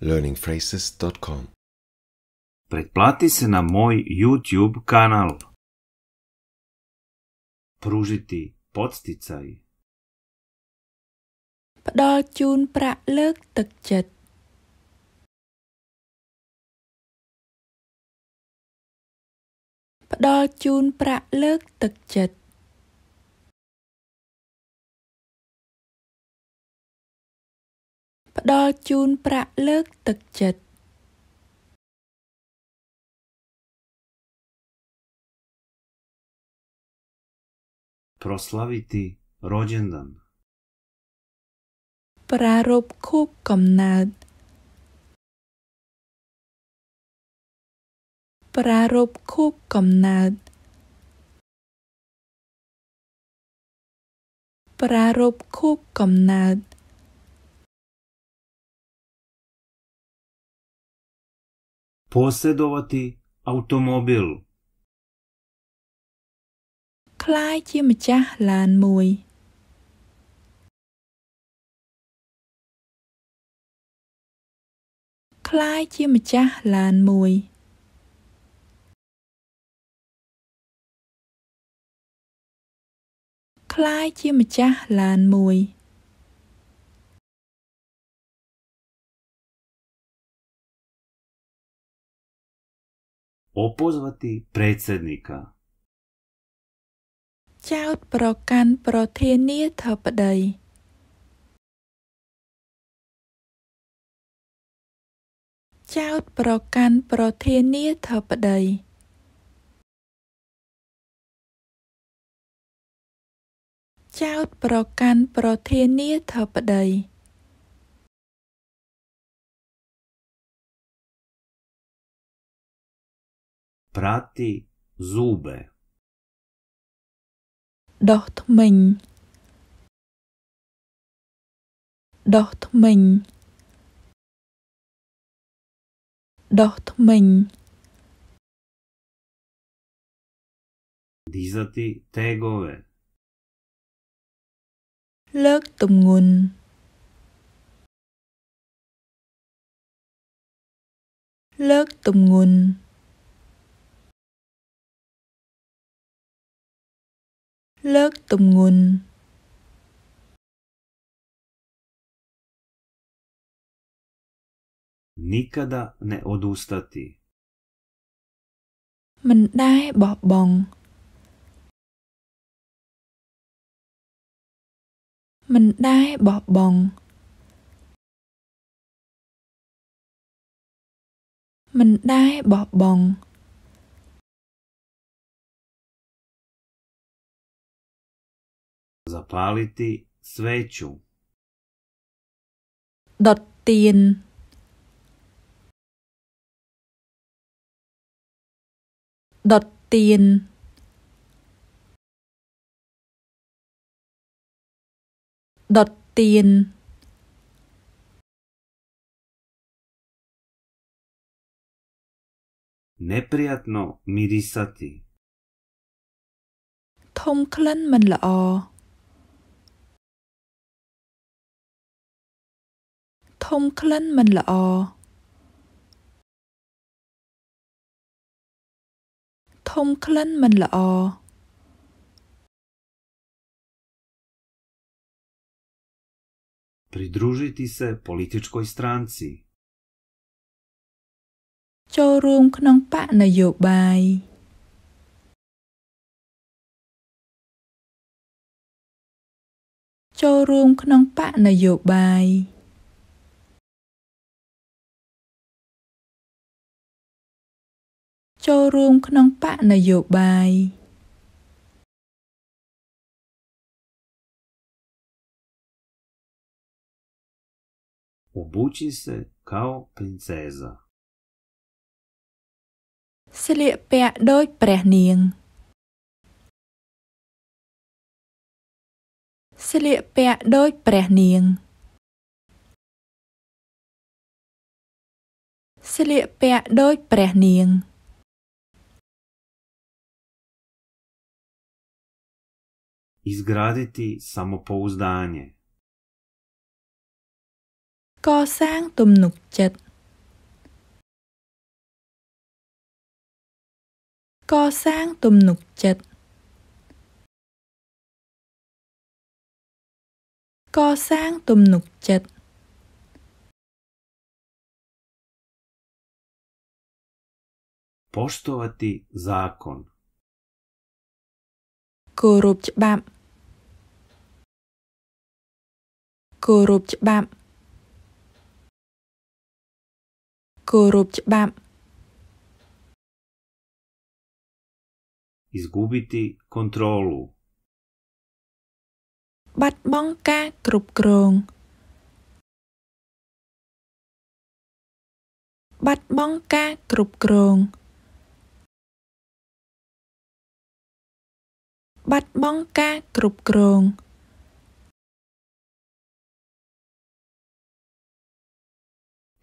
learningphrases.com Pretplati se na moj YouTube kanal. Pružiti podsticaj. ផ្ដល់ជូនប្រាក់លើកទឹកចិត្តផ្ដល់ជូនប្រាក់លើកទឹកចិត្តផ្ដល់ជូនប្រាក់លើកទឹកចិត្តប្រស្លាវីទីរ៉ូជិនដានប្រារព្ធខួបកំណើត ប្រារព្ធខួបកំណើតប្រារព្ធខួបកំណើត posjedovati automobil คล้ายជាម្ចាស់ឡានមួយคล้ายជាម្ចាស់ឡានមួយคล้ายជាម្ចាស់ឡានមួយ opozvati predsednika ចោតប្រកាន់ប្រធានាធិបតីចោតប្រកាន់ប្រធានាធិបតីចោតប្រកាន់ប្រធានាធិបតី prati zube. Dot mình. Dot mình. Dot mình. Dizati tegove. Lớt tùng nguồn. Lớt tùng nguồn. เลิกตุมงุนนิกาดาเนอดูสตาติมันได้บอบบอง มันได้บอบบองมันได้บอบบอง zapaliti sveću. Đọt tiền. Đọt tiền. Đọt tiền. Neprijatno mirisati. ធំក្លិនមិនល្អធំក្លិនមិនល្អធំក្លិនមិនល្អព្រីឌ្រូជីទីសេប៉ូលីទីឆ្កុយស្ត្រានស៊ីចូលរួមក្នុងបកនយោបាយចូលរួមក្នុងបកនយោបាយចូលរួមក្នុងបកនយោបាយអូបូជីសេកោព្រីនសេសាស្លៀកពាក់ដូចព្រះនាងស្លៀកពាក់ដូចព្រះនាងស្លៀកពាក់ដូចព្រះនាង izgraditi samopouzdanje កសាងទំនុកចិត្តកសាងទំនុកចិត្តកសាងទំនុកចិត្តポストワティ zákon គោរពច្បាប់គោរពច្បាប់គោរពច្បាប់ Izgubiti kontrolu បាត់បង់ការគ្រប់គ្រងបាត់បង់ការគ្រប់គ្រងបាត់បង់ការគ្រប់គ្រង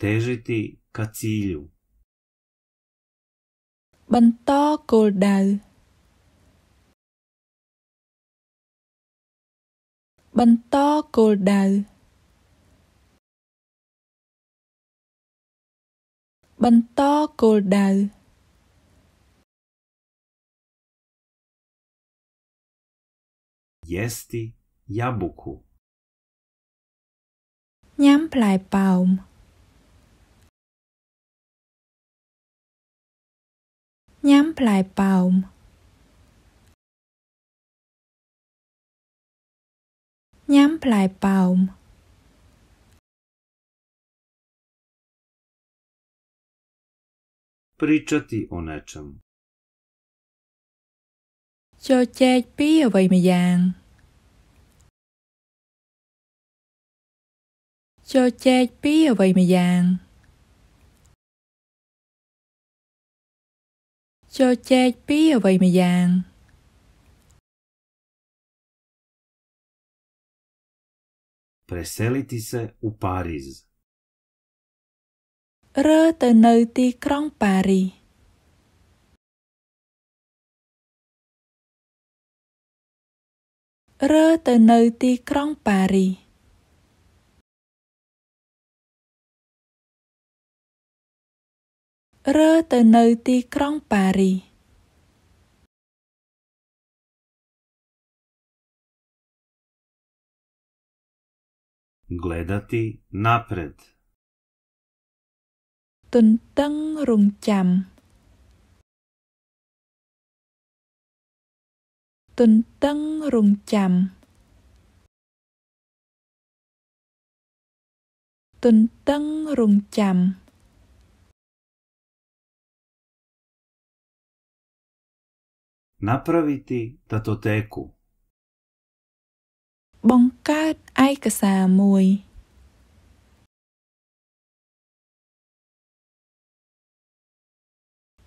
težiti ka cilju. បន្តគោលដៅបន្តគោលដៅបន្តគោលដៅយេស្ទីយ៉ាបូកូញ៉ាំផ្លែប៉ោមញ៉ាំផ្លែប៉ោមញ៉ាំផ្លែប៉ោមព្រីចទីអូនចាំចូលចែកពីអ្វីម្យ៉ាងចូលចែកពីអ្វីម្យ៉ាងជជែកពីអ្វីម្យ៉ាង។ Преселити се у Париз រើទៅនៅទីក្រុងប៉ារីសរើទៅនៅទីក្រុងប៉ារីសរើទៅនៅទីក្រុងប៉ារីស។ gledati napred ទន្ទឹងរង់ចាំទន្ទឹងរង់ចាំទន្ទឹងរង់ចាំ napraviti datoteku បង្កើតឯកសារមួយ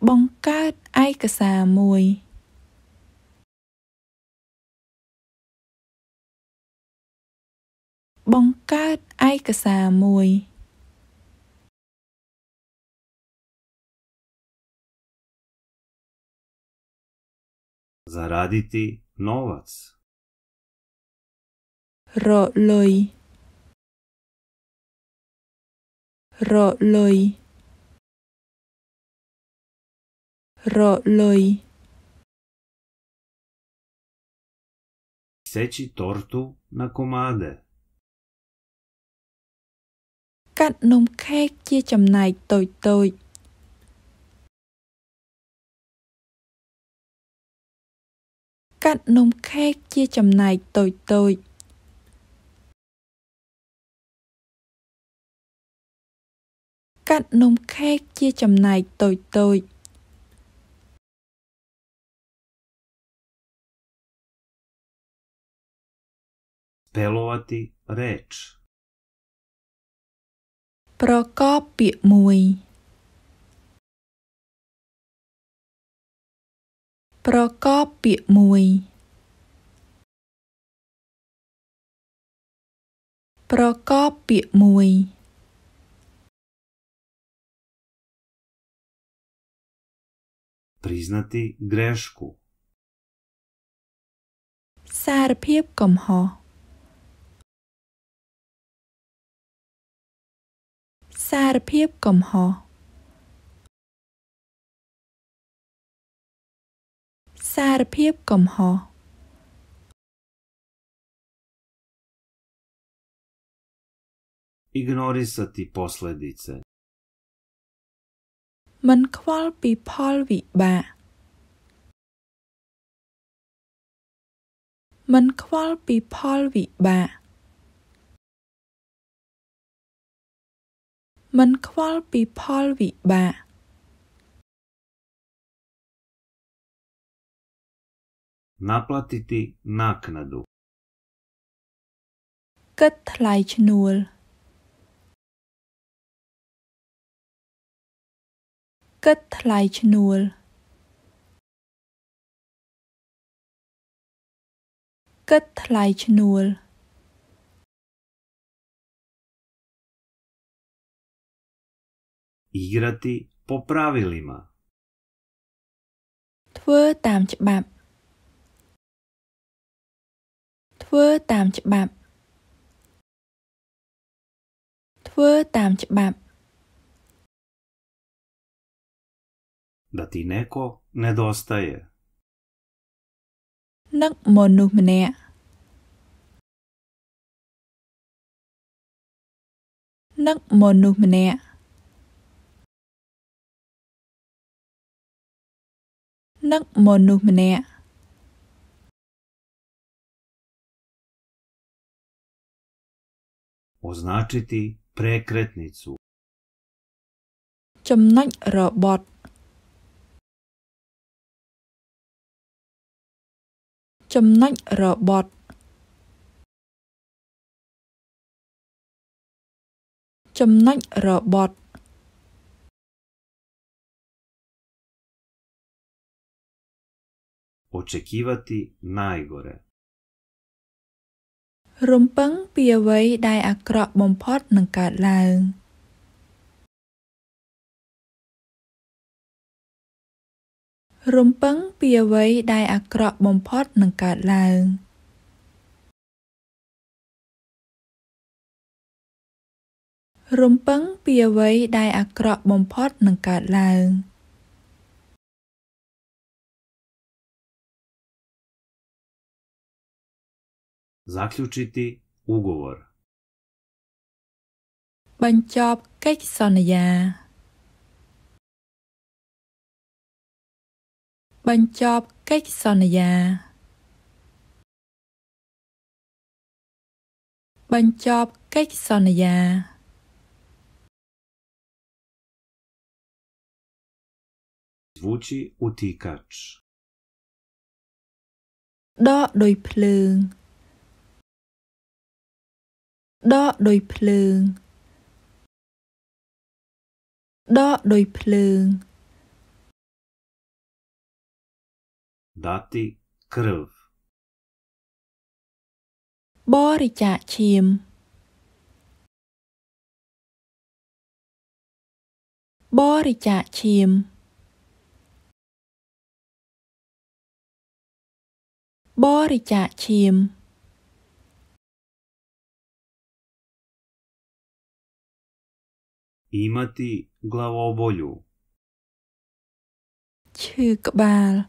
បង្កើតឯកសារមួយបង្កើតឯកសារមួយ zaraditi novac. Roloj Roloj Roloj Seči tortu na komade. កាត់នំខេកជាចំណែកតូចៗកាត់នំខេកជាចំណែកតូចៗកាត់នំខេកជាចំណែកតូចៗពេលវតិរេចប្រកបពាក្យមួយប្រកបពាក្យមួយ ប្រកបពាក្យមួយព្រីស្ណាទីហ្គ្រេស្គូសារភាពកំហុសសារភាពកំហុសសារភាព កំហុសអ៊ីកណូរីសាទីប៉ូស្លេឌីសេមិនខ្វល់ ពីផលវិបាកមិនខ្វល់ពីផលវិបាកមិនខ្វល់ពីផលវិបាក naplatiti naknadu គិតថ្លៃឈ្នួលគិតថ្លៃឈ្នួលគិតថ្លៃឈ្នួលអ៊ីរ៉ាទី popravili ma ធ្វើតាមច្បាប់ធ្វើតាមច្បាប់ ធ្វើតាមច្បាប់ Да ти неко недостае នឹកមនុស្សម្នាក់នឹកមនុស្សម្នាក់នឹកមនុស្សម្នាក់ označiti prekretnicu ចំណុចរបត់ចំណុចរបត់ចំណុចរបត់ очекивати најгоре រំពឹងពីអ្វីដែលអាក្រក់បំផុតនឹងកើតឡើង។ Hãy subscribe cho kênh Ghiền Mì Gõ Để không bỏ lỡ những video hấp dẫn Zaključiti ugovor. បញ្ចប់កិច្ចសន្យា បញ្ចប់កិច្ចសន្យា បញ្ចប់កិច្ចសន្យាវូជីឧទីកាច់ដកដោយភ្លើងដកដោយភ្លើង ដកដោយភ្លើង dati krv បរិច្ចាគឈាមបរិច្ចាគឈាមបរិច្ចាគឈាម имати главооболју. Чу кбал.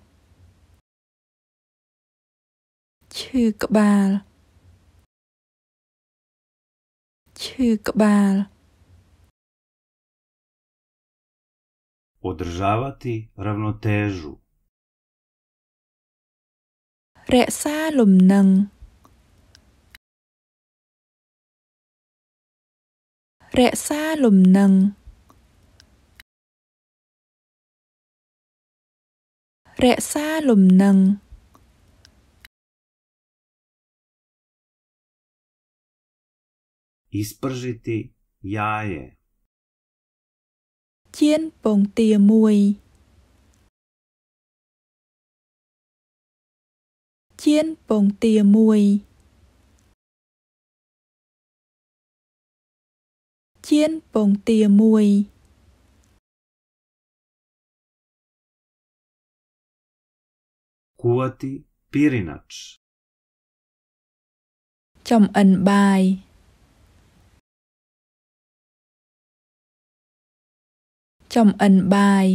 Чу кбал. Чу кбал. Одржавати равнотежу. Рекса лумнън. រក្សាលំនឹងរក្សាលំនឹងអ៊ីស្ប្រជីទីយ៉ាយេជៀនពងទាមួយជៀនពងទាមួយជាងពងទាមួយគួទីពីរីណាត់ចំអិនបាយចំអិនបាយ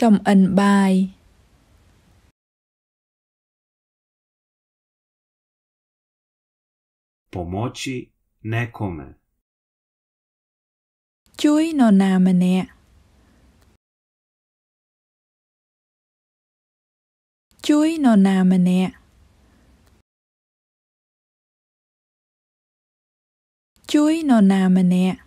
ចំអិនបាយ pomoći nekome ជួយនរណាម្នាក់ជួយនរណាម្នាក់ជួយនរណាម្នាក់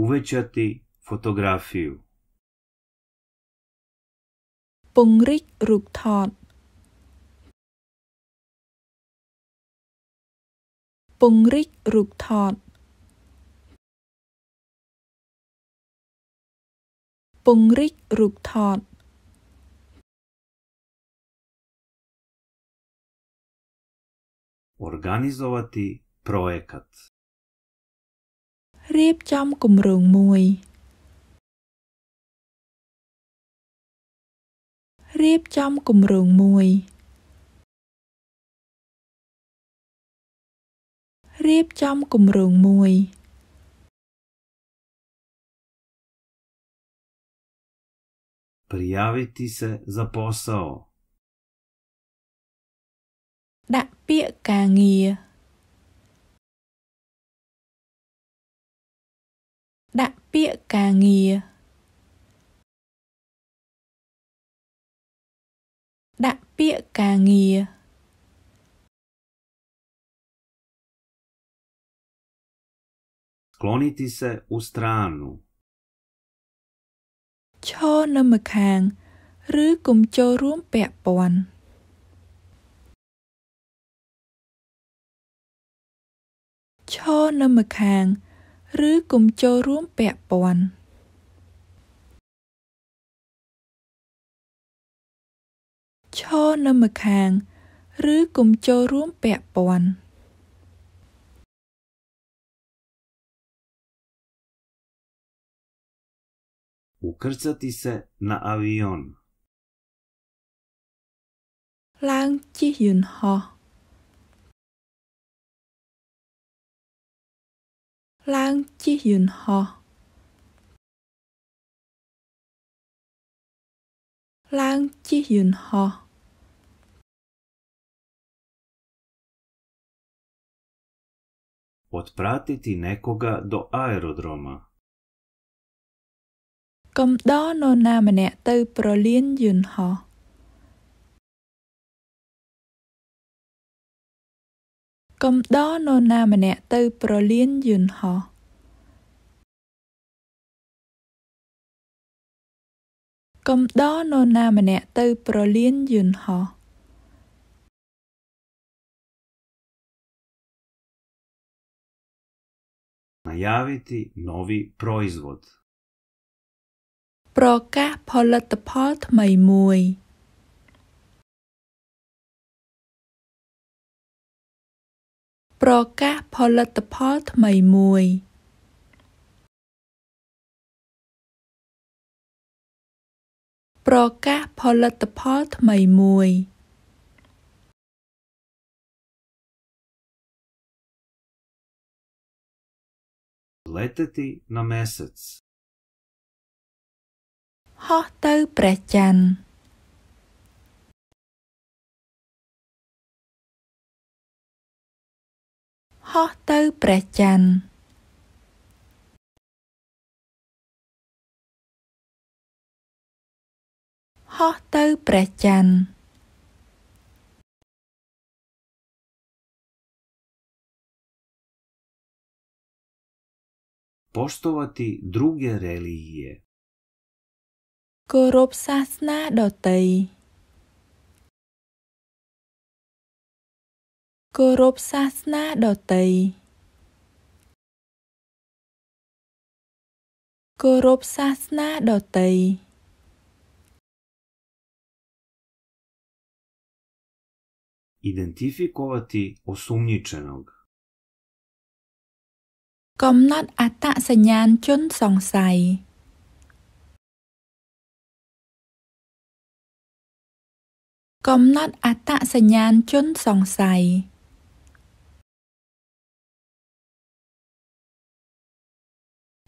Uvećati fotografiju ពង្រីករូបថតពង្រីករូបថតពង្រីករូបថតអ organizovati projekat រៀបចំគម្រោងមួយរៀបចំគម្រោងមួយរៀបចំគម្រោងមួយព្រិយាវិទីសេសាពោសោដាក់ពាក្យការងារដាក់ពាក្យការងារដាក់ពាក្យការងារក្លនីទីសេអូស្ត្រានូឈរនៅម្ខាង ឬកុំចូលរួមពាក់ព័ន្ធឈរនៅម្ខាង ឬកុំចូលរួម ពាក់ព័ន្ធ។ឈរនៅម្ខាងឬកុំចូលរួមពាក់ព័ន្ធូក្រចតិសេណាអាវីយ៉ុនឡើងជិះយន្តហោះឡើងជិះយន្តហោះឡើងជិះយន្តហោះ Otpratiti nekoga do aerodroma. កំដរនរណាម្នាក់ទៅ ប្រលានយន្តហោះកំដរនរណាម្នាក់ទៅ ប្រលានយន្តហោះកំដរនរណាម្នាក់ទៅប្រលានយន្តហោះ najaviti novi proizvod ប្រកាសផលិតផលថ្មីមួយប្រកាសផលិតផលថ្មីមួយប្រកាសផលិតផលថ្មីមួយ leteti na mesec ហោះទៅព្រះច័ន្ទហោះទៅព្រះច័ន្ទហោះទៅព្រះច័ន្ទ poštovati druge religije. Korop sasna tej. Korop sasna tej. Korop sasna tej. Identifikovati osumnjičenog. កំណត់អត្តសញ្ញាណជនសង្ស័យកំណត់អត្តសញ្ញាណជនសង្ស័យ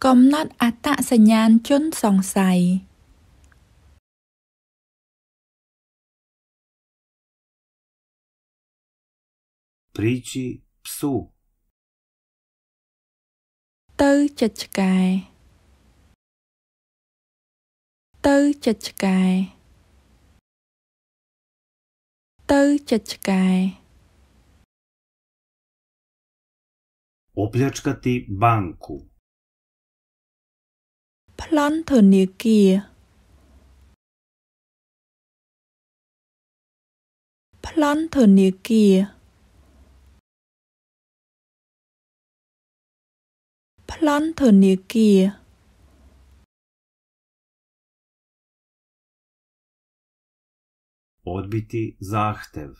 កំណត់អត្តសញ្ញាណជនសង្ស័យព្រីជីផ្សូទៅចិច្ចឆ្កែទៅចិច្ចឆ្កែទៅចិច្ចឆ្កែ Opljačkati banku. ប្លន់ធនាគារប្លន់ធនាគារប្លន់ធនាគារអត់ប៊ីទីសាខទេវ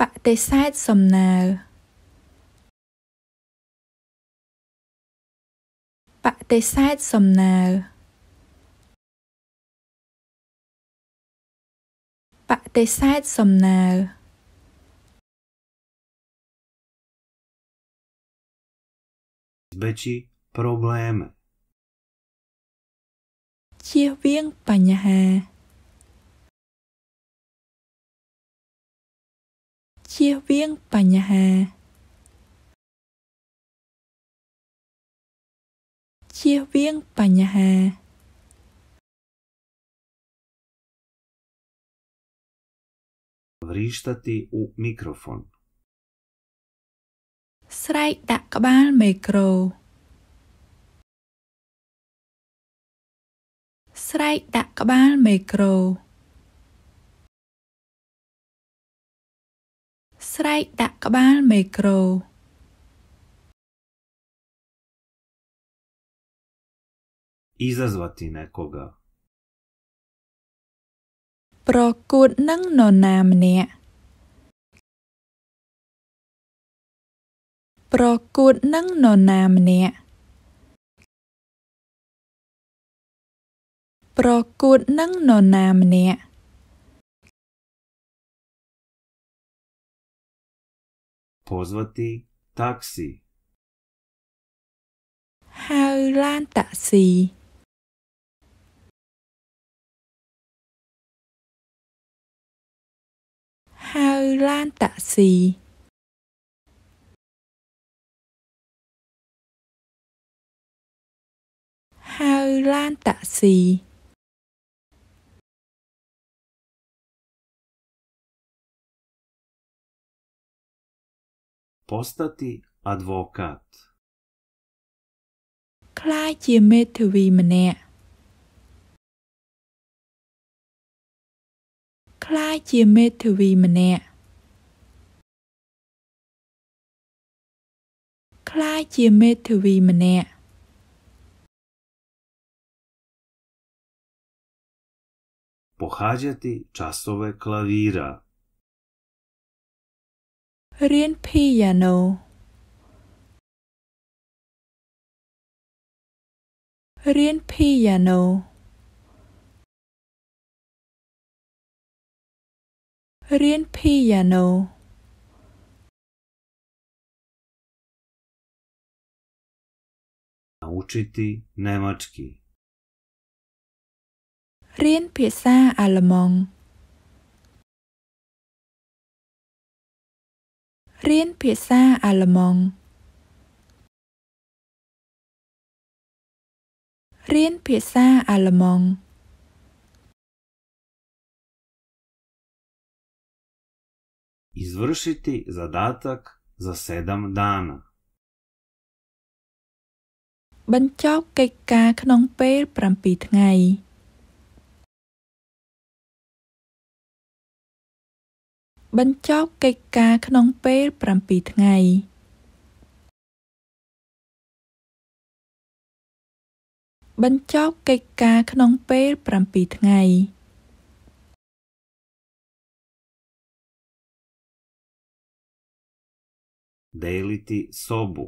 បតិសេធសំណើបតិសេធសំណើបតិសេធសំណើ bezpečí problémy. ជៀសវាងបញ្ហាជៀសវាងបញ្ហាជៀសវាងបញ្ហាវរីស្តាទីអ៊ូមីក្រូហ្វូនស្រែកដាក់ក្បាលមេក្រូ ស្រែកដាក់ក្បាលមេក្រូស្រែកដាក់ក្បាលមេក្រូ и зазвати некога ប្រកួតនឹងនរណាម្នាក់ប្រកួតនឹងនរណាម្នាក់ប្រកួតនឹងនរណាម្នាក់ព зв ាទី តាក់ស៊ីហៅឡានតាក់ស៊ីហៅឡានតាក់ស៊ីហៅឡានតាក់ស៊ីផូស្តាទីអាដវកាតខ្លាយជាមេធាវីម្នាក់ខ្លាយជាមេធាវី ម្នាក់ខ្លាយជាមេធាវីម្នាក់ pohađati časove klavira. Rien piano. Rien piano. Rien piano. Naučiti nemački. រៀនភាសាអាល្លឺម៉ង់រៀនភាសាអាល្លឺម៉ង់រៀនភាសាអាល្លឺម៉ង់ Извършите задатък за 7 дана. បញ្ចប់កិច្ចការក្នុងពេល7ថ្ងៃបញ្ចប់កិច្ចការក្នុង ពេល7ថ្ងៃបញ្ចប់កិច្ចការក្នុងពេល7ថ្ងៃដេលីទីសូបូ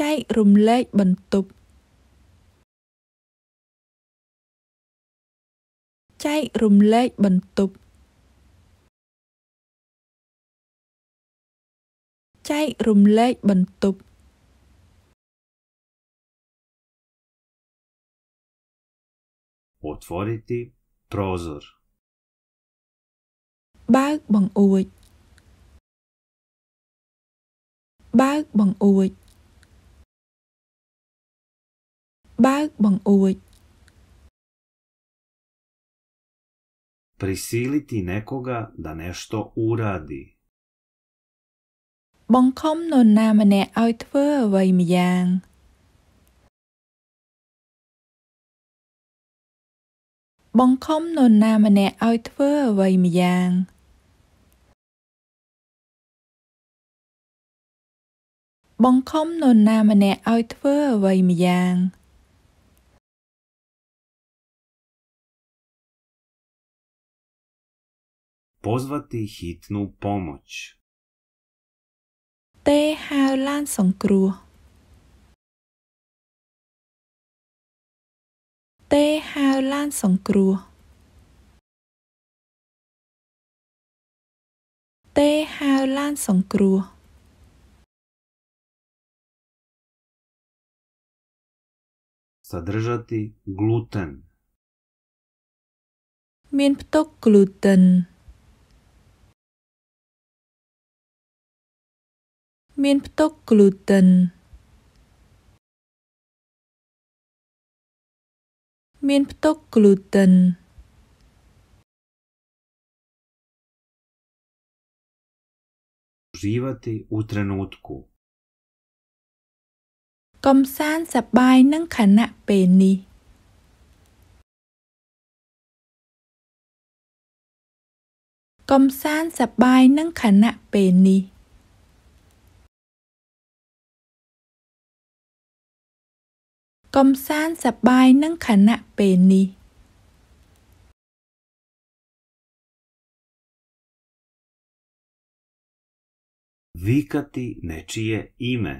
ចែករំលែកបន្ទប់ចែករំលែកបន្ទប់ចែករំលែកបន្ទប់អត់ Отворите прозор បើកបង្អួចបើកបង្អួចបើកបង្អួច prisiliti nekoga da nešto uradi បង្ខំនរណាម្នាក់ឲ្យធ្វើអ្វីម្យ៉ាងបង្ខំនរណាម្នាក់ឲ្យធ្វើអ្វីម្យ៉ាងបង្ខំនរណាម្នាក់ឲ្យធ្វើអ្វីម្យ៉ាង។ Позвати хитну помощ. ទេហៅឡានសង្គ្រោះទេហៅឡានសង្គ្រោះទេហៅឡានសង្គ្រោះសដ ržа ty gluten មានផ្ទុក gluten មាន ផ្ទុកក្លូទីនមាន ផ្ទុកក្លូទីនជីវតិ у тренутку កំសាន្តសប្បាយនឹងខណៈពេលនេះកំសាន្តសប្បាយនឹងខណៈពេលនេះកំសាន្តសប្បាយនឹងខណៈពេលនេះវីកាទី нечие име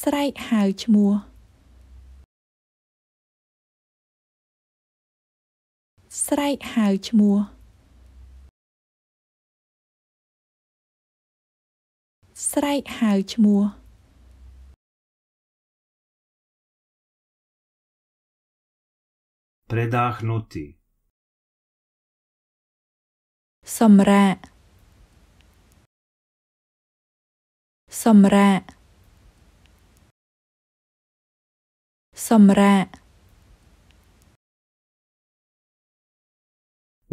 ស្រែកហៅឈ្មោះស្រែកហៅឈ្មោះស្រែកហៅឈ្មោះ Predahnuti សម្រាកសម្រាកសម្រាក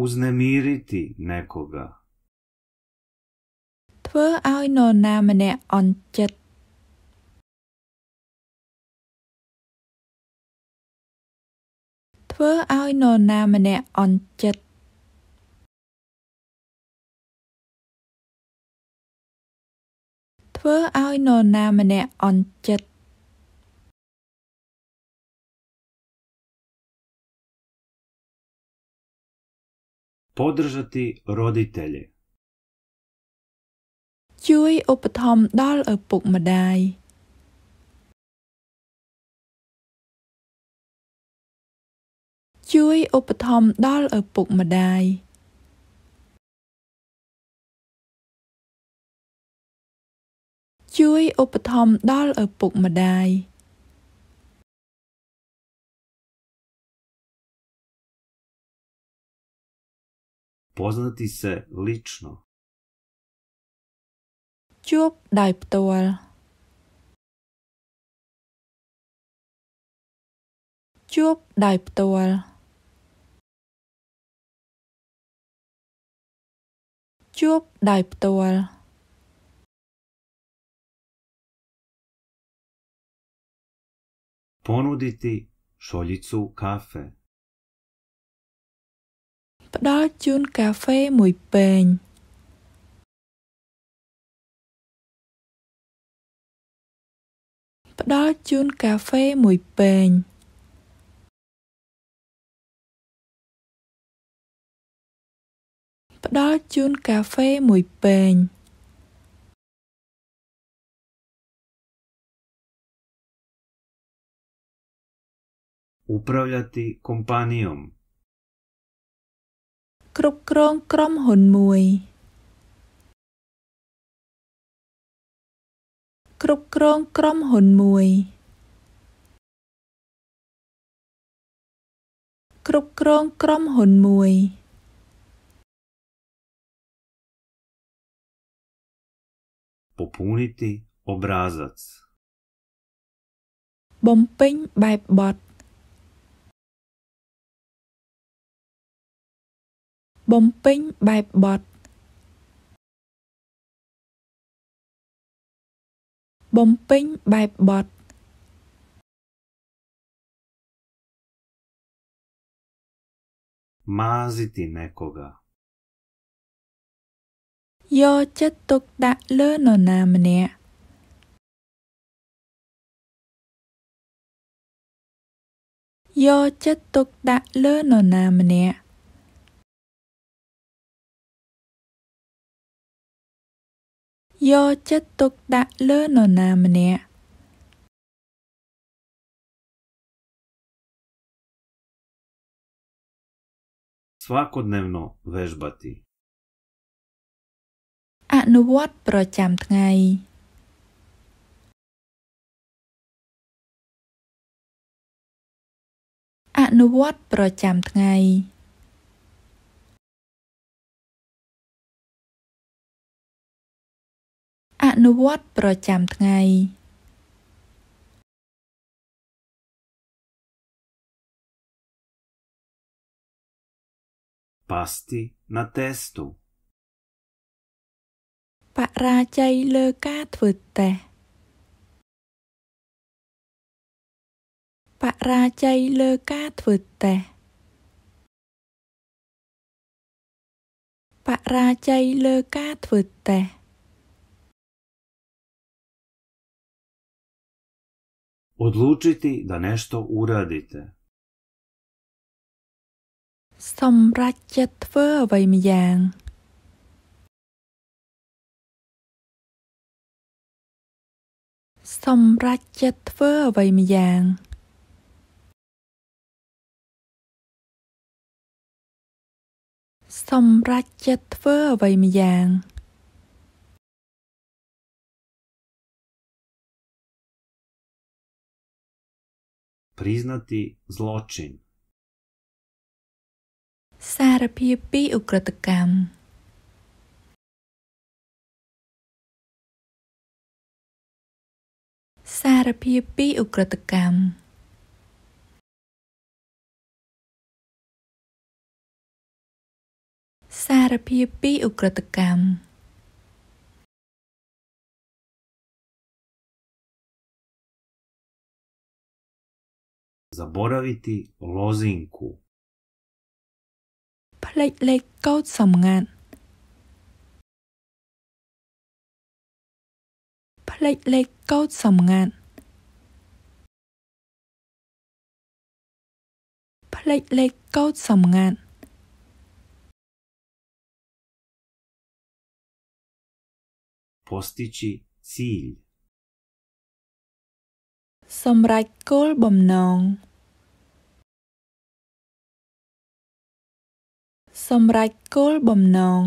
Uznemiriti nekoga ធ្វើឲ្យនរណាម្នាក់អន់ចិត្តធ្វើឲ្យនរណាម្នាក់អន់ចិត្តធ្វើឲ្យនរណាម្នាក់អន់ចិត្តポドジャティ родители ជួយឧបត្ថម្ភដល់ឪពុកម្ដាយជួយឧបត្ថម្ភដល់ឪពុកម្ដាយ។ជួយឧបត្ថម្ភដល់ឪពុកម្ដាយ។ познати се лично ជួបដោយផ្ទាល់ជួបដោយផ្ទាល់ជួបដោយផ្ទាល់ポヌディティショリツュカフェផ្ដល់ជូនកាហ្វេមួយពែងផ្ដល់ជូនកាហ្វេមួយពែងផ្ដល់ជូនកាហ្វេ មួយពែង។ upravljati kompanijom គ្រប់គ្រង ក្រុមហ៊ុនមួយ គ្រប់គ្រងក្រុមហ៊ុនមួយគ្រប់គ្រងក្រុមហ៊ុនមួយ Popuniti obrazac បំពេញបែបបទបំពេញបែបបទបំពេញបែបបទម៉ាស៊ីទីណេកូហ្កាយកចិត្តទុកដាក់លើនរណាម្នាក់យកចិត្តទុកដាក់លើនរណាម្នាក់យកចិត្តទុកដាក់លើនរណាម្នាក់ Svakodnevno vežbati នុវត្តប្រចាំថ្ងៃអនុវត្តប្រចាំថ្ងៃអនុវត្តប្រចាំថ្ងៃប៉ាស្ទីណាតេស្តូបរាជ័យលើការធ្វើតេស្តបរាជ័យលើការធ្វើតេស្តបរាជ័យលើការធ្វើតេស្ត Odlučiti da nešto uradite. សម្រេចចិត្តធ្វើអ្វីម្យ៉ាង។សម្រេចចិត្តធ្វើអ្វីម្យ៉ាង។សម្រេចចិត្តធ្វើអ្វីម្យ៉ាង признати злочин សារភាពពីឧក្រិដ្ឋកម្មសារភាពពីឧក្រិដ្ឋកម្មសារភាពពីឧក្រិដ្ឋកម្ម zaboraviti lozinku ផ្លេចលេខកោដសម្ងាត់ភ្លេចលេខកូដសម្ងាត់ភ្លេចលេខកូដសម្ងាត់ពស្ទីជីស៊ីលសម្រាប់គោលបំណងសម្រាប់គោលបំណង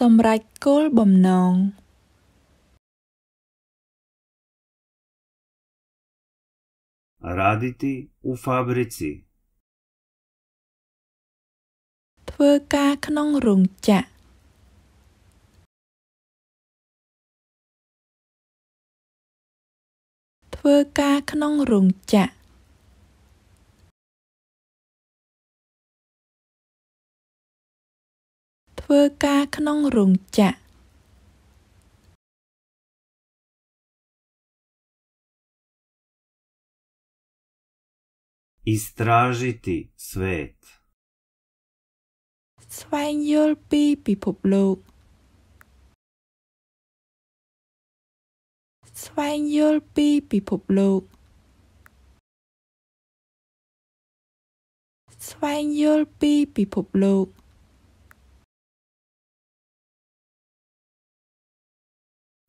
សម្រេចគោលបំណងរ៉ាឌីទីអ៊ូហ្វាបរិស៊ីធ្វើការក្នុងរោងចក្រធ្វើការក្នុងរោងចក្រធ្វើការក្នុងរោងចក្រ Istražiti svet ស្វែងយល់ពីពិភពលោក ស្វែងយល់ពីពិភពលោកស្វែងយល់ពីពិភពលោក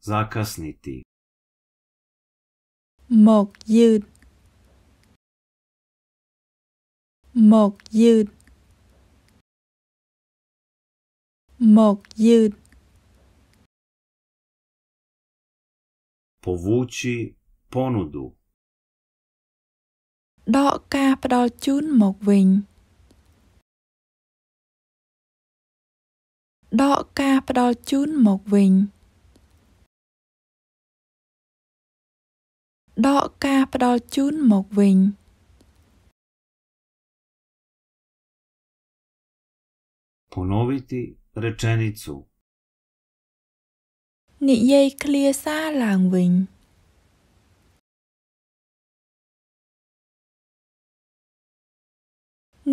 zakasniti. Một dư Một dư Một dư Povući ponudu. Đọ ca và đo chún một vịnh. Đọ ca và đo chún một vịnh. ដកការផ្ដល់ជូនមកវិញ។ Ponoviti rečenicu. និយាយឃ្លាសារឡើងវិញ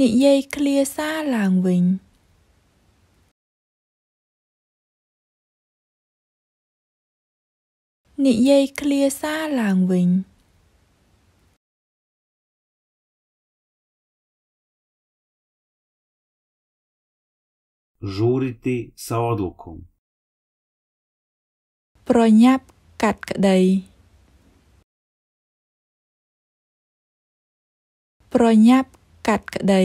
និយាយឃ្លាសារឡើងវិញ។និយាយឃ្លាសារឡើងវិញ— Журите са одлуком ប្រញាប់កាត់ក្តីប្រញាប់កាត់ក្តី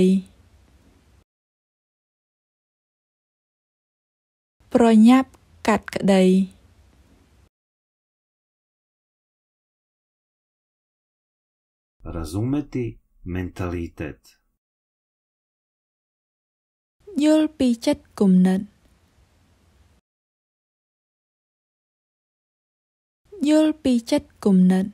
ប្រញាប់កាត់ក្តី Razumete mentalitet. Yul pi chất cùng nận. Yul pi chất cùng nận.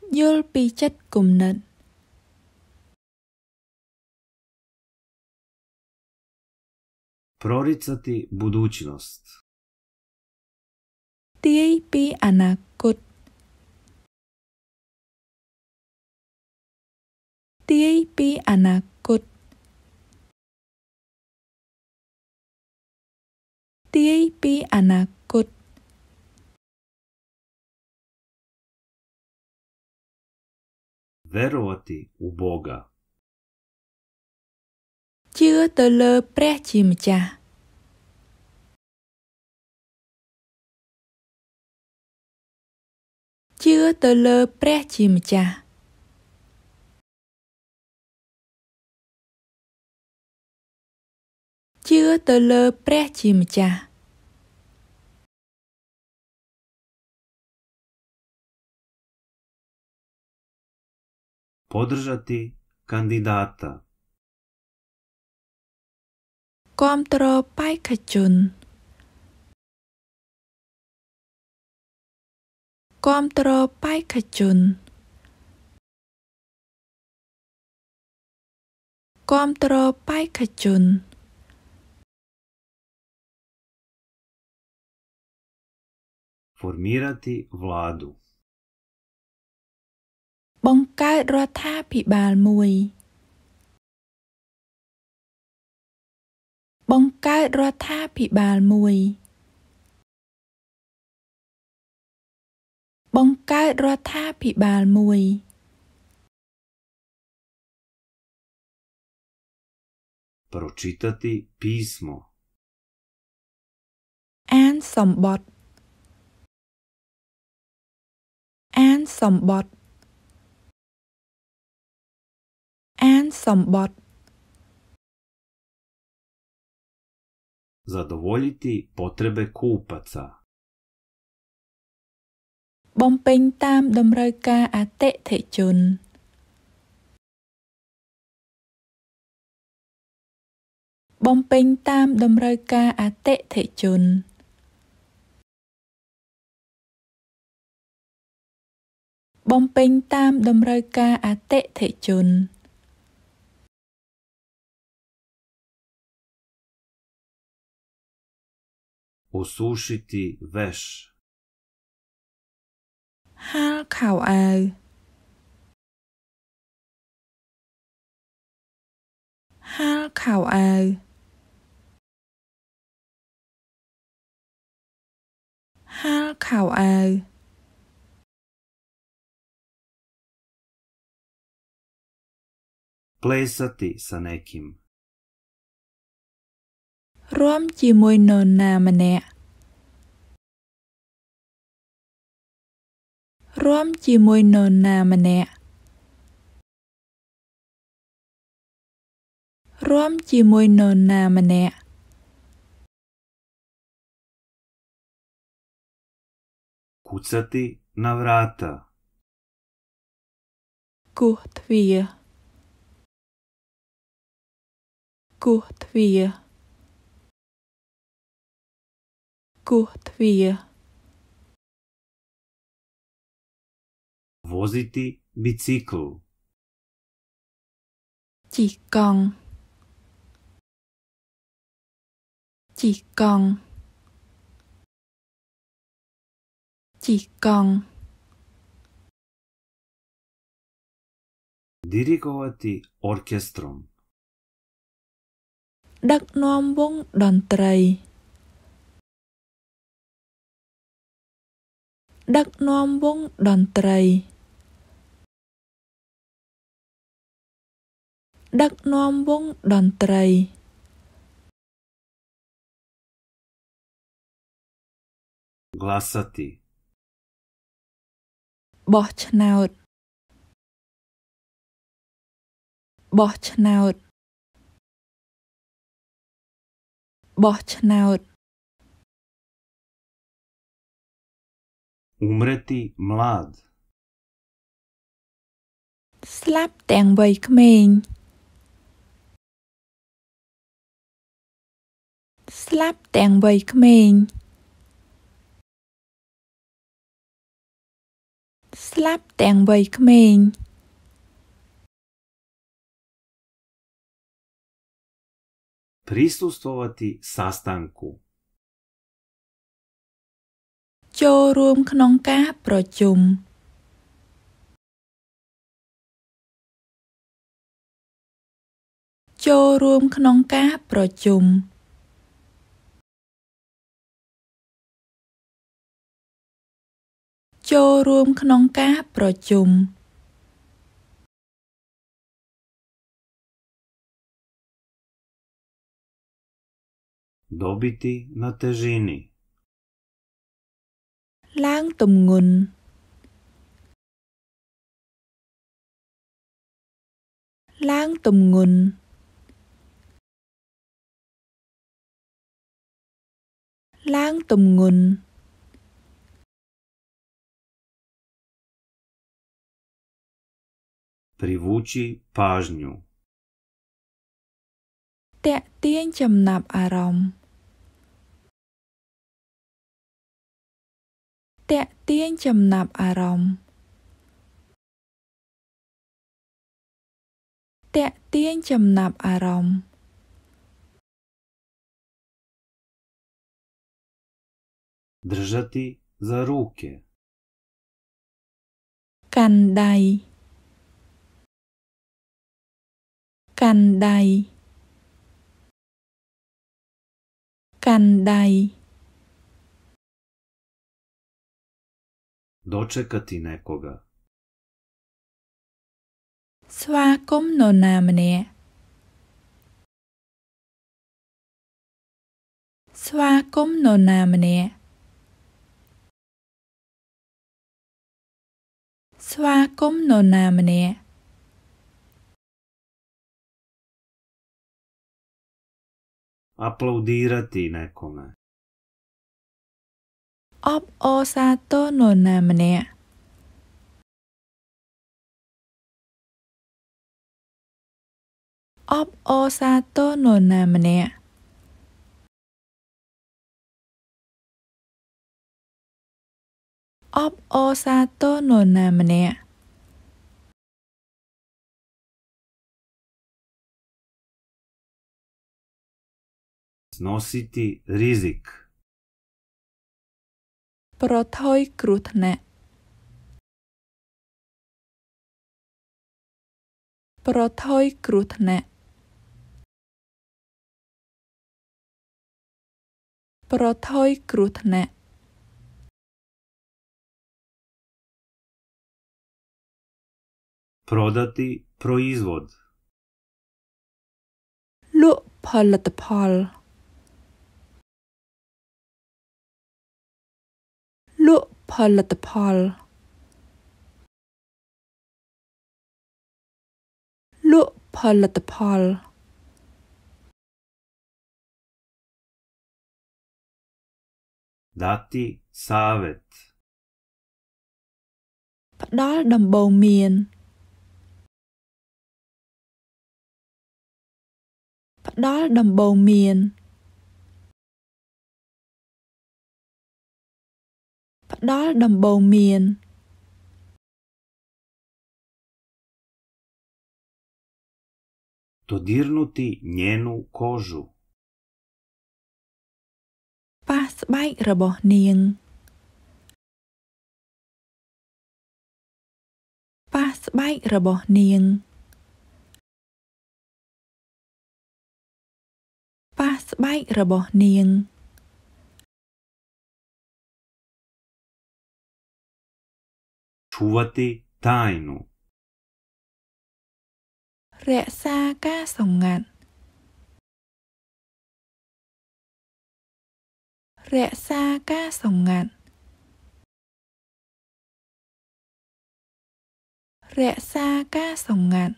Yul pi chất cùng nận. Proricati budućnost. ទាយពីអនាគតទាយពីអនាគតទាយពីអនាគតវេរវតិឧបោកាជឿទៅលើព្រះ ជាម្ចាស់ជឿទៅលើព្រះជាម្ចាស់ជឿទៅលើព្រះជាម្ចាស់ポドルジャティカンディダータគ្រប់គ្រងបេក្ខជនគាំទ្របេក្ខជនគាំទ្របេក្ខជនហ្វូមីរ៉ាទី វ្លាឌូបង្កើតរដ្ឋាភិបាលមួយ បង្កើតរដ្ឋាភិបាលមួយបង្កើតរដ្ឋាភិបាលមួយ។ Прочитати писмо អានសម្បត្តិអានសម្បត្តិអានសម្បត្តិ задоволити потребе купаца បំពេញតាមតម្រូវការអតិថិជនបំពេញតាមតម្រូវការអតិថិជនបំពេញតាមតម្រូវការអតិថិជន услушайте веш ហាលខោអាវហាលខោអាវហាលខោអាវプレイサティサネキムរួមជាមួយនរណាម្នាក់រាំជាមួយនរណាម្នាក់រាំជាមួយនរណាម្នាក់គូសាទីណាវរ៉ាតាគូទ្វាគូទ្វាគូទ្វា voziti bicikl. Chỉ còn Chỉ còn Chỉ còn Dirigovati orchestrom. Đắc nom vong đòn trầy. Đắc nom vong đòn trầy. ដឹកនាំវង់តន្ត្រីក្លាសាទីបោះឆ្នោតបោះឆ្នោតបោះឆ្នោត Umreti mlad ស្លាប់ទាំងវ័យក្មេងស្លាប់ទាំងវ័យក្មេងស្លាប់ទាំងវ័យក្មេងព្រីសូស្ទវតិសាស្តានគូចូលរួមក្នុងការ ប្រជុំចូលរួមក្នុងការ ប្រជុំចូលរួមក្នុងការប្រជុំដូបិទីណាតេជីនីឡើងទំងន់ឡើងទំងន់ឡើងទំងន់ Привучи пажню តាក់ទាញចំណាប់អារម្មណ៍តាក់ទាញចំណាប់អារម្មណ៍តាក់ទាញចំណាប់អារម្មណ៍ держати за руки កាន់ដៃកាន់ដៃកាន់ដៃ Dočeka ti nekoga. ស្វាគមន៍នរណាម្នាក់ស្វាគមន៍នរណាម្នាក់ស្វាគមន៍នរណាម្នាក់ applaudirati nekome អបអរសាទរនរណាម្នាក់អបអរសាទរនរណាម្នាក់អបអរសាទរនរណាម្នាក់ snositi rizik. Protoj krutne. Protoj krutne. Protoj krutne. Prodati proizvod. Lu palet pal. -pal. លក់ផលិតផលលក់ផលិតផលដាទីសាវេតផ្ដល់ដំបូងមានផ្ដល់ដំបូងមានដល់ដំបូន្មាន το δίρνουτι νιένου κόζου. Πας μπαϊκ ρεμπόχ νίεν. Πας μπαϊκ ρεμπόχ νίεν. Πας μπαϊκ ρεμπόχ νίεν. čuvati tajnu. Rẽ xa ca sông ngạn. Rẽ xa ca sông ngạn. Rẽ xa ca sông ngạn.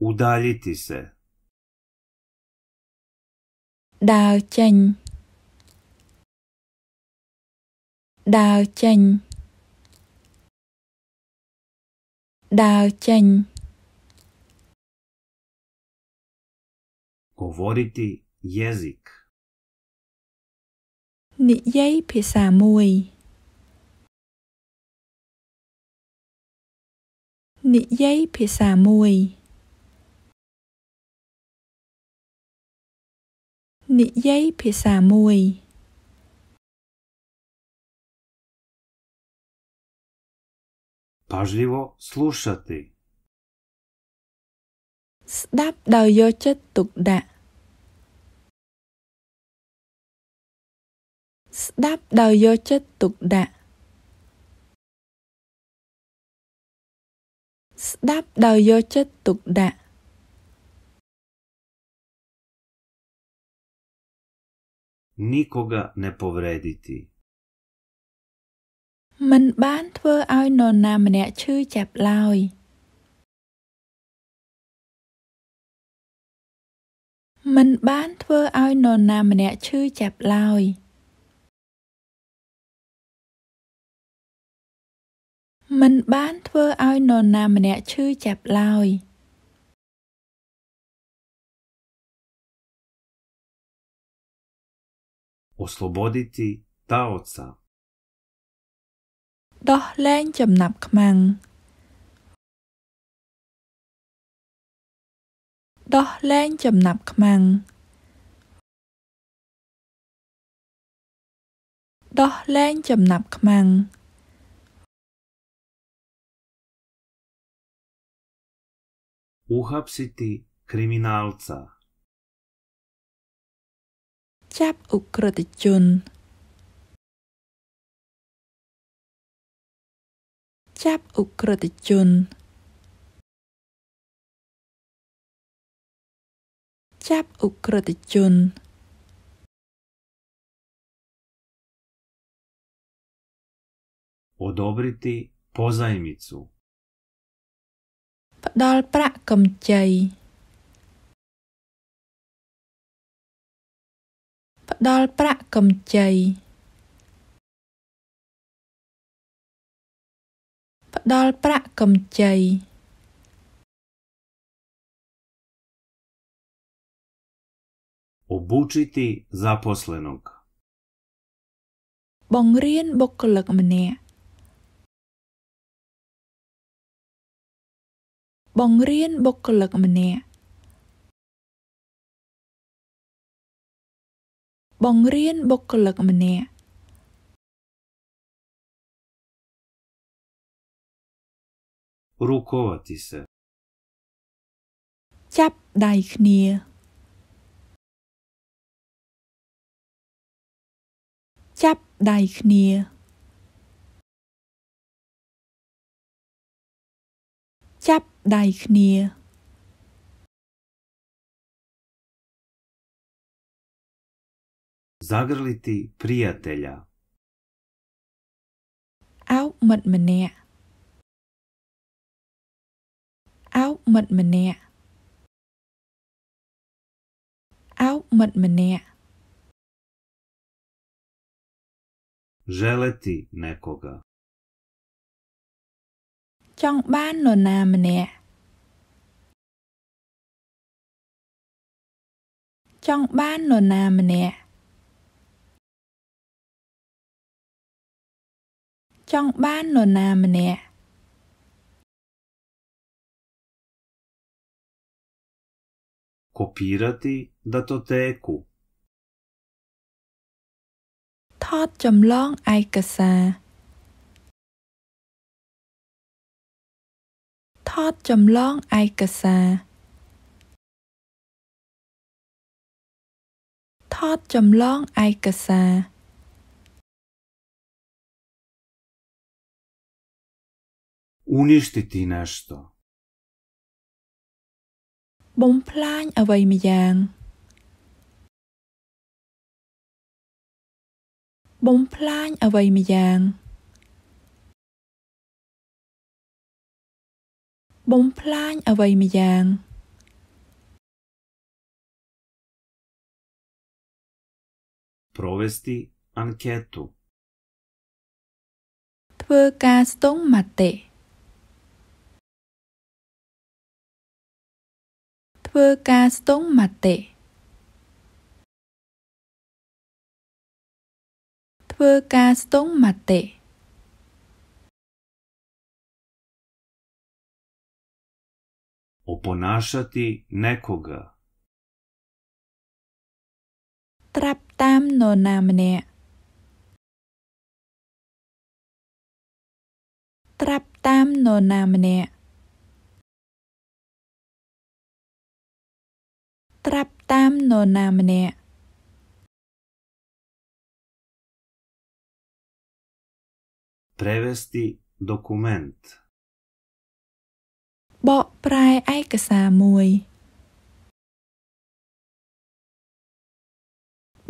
Удалити се. Да, чень. đào chanh đào chanh говори ти језик និយាយភាសាមួយនិយាយភាសាមួយនិយាយភាសាមួយ pažljivo slušati Sdab da yo cet tuk da Sdab da yo cet tuk da Sdab da yo cet tuk da Nikoga ne povrediti. មិនបានធ្វើឲ្យនរណាម្នាក់ឈឺចាប់ឡើយមិនបានធ្វើឲ្យនរណាម្នាក់ឈឺចាប់ឡើយមិនបានធ្វើឲ្យនរណាម្នាក់ឈឺចាប់ឡើយអូស្លូបូឌីទីតាអូសាដោះលែងចំណាប់ខ្មាំងដោះលែងចំណាប់ខ្មាំងដោះលែងចំណាប់ខ្មាំងឧហបស៊ីទី គ្រីមីណាល់សាចាប់អุกក្រិតជនចាប់អ ுக ្រិតជនចាប់អ ுக ្រិតជនអូដបរិទីពោសាយមីស៊ូផ្ដល់ប្រាក់កម្ចីផ្ដល់ប្រាក់កម្ចីផ្ដល់ប្រាក់កម្ចី។ Обучити запосленок បង្រៀន បុគ្គលិកម្នាក់បង្រៀនបុគ្គលិកម្នាក់បង្រៀនបុគ្គលិកម្នាក់ Рукова ти се. ចាប់ដៃគ្នាចាប់ដៃគ្នាចាប់ដៃគ្នាザグリティ приятеля អោបមិត្តម្នាក់អោបមិត្តម្នាក់អោបមិត្តម្នាក់ Želeti nekoga ចង់បាននរណាម្នាក់ចង់បាននរណាម្នាក់ចង់បាននរណាម្នាក់ kopirati datoteku ថតចម្លងឯកសារថតចម្លងឯកសារថតចម្លងឯកសារ Uništiti nešto បំផ្លាញអ្វីម្យ៉ាងបំផ្លាញអ្វីម្យ៉ាងបំផ្លាញអ្វីម្យ៉ាងប្រវេស្ទីអានកេតូធ្វើការស្ទង់មតិធ្វើការស្ទង់មតិធ្វើការស្ទង់មតិ ο πονάσατη νέκογα ត្រាប់តាមនរណាម្នាក់ត្រាប់តាមនរណាម្នាក់ត្រាប់តាមនរណាម្នាក់ prevesti document បកប្រែឯកសារមួយ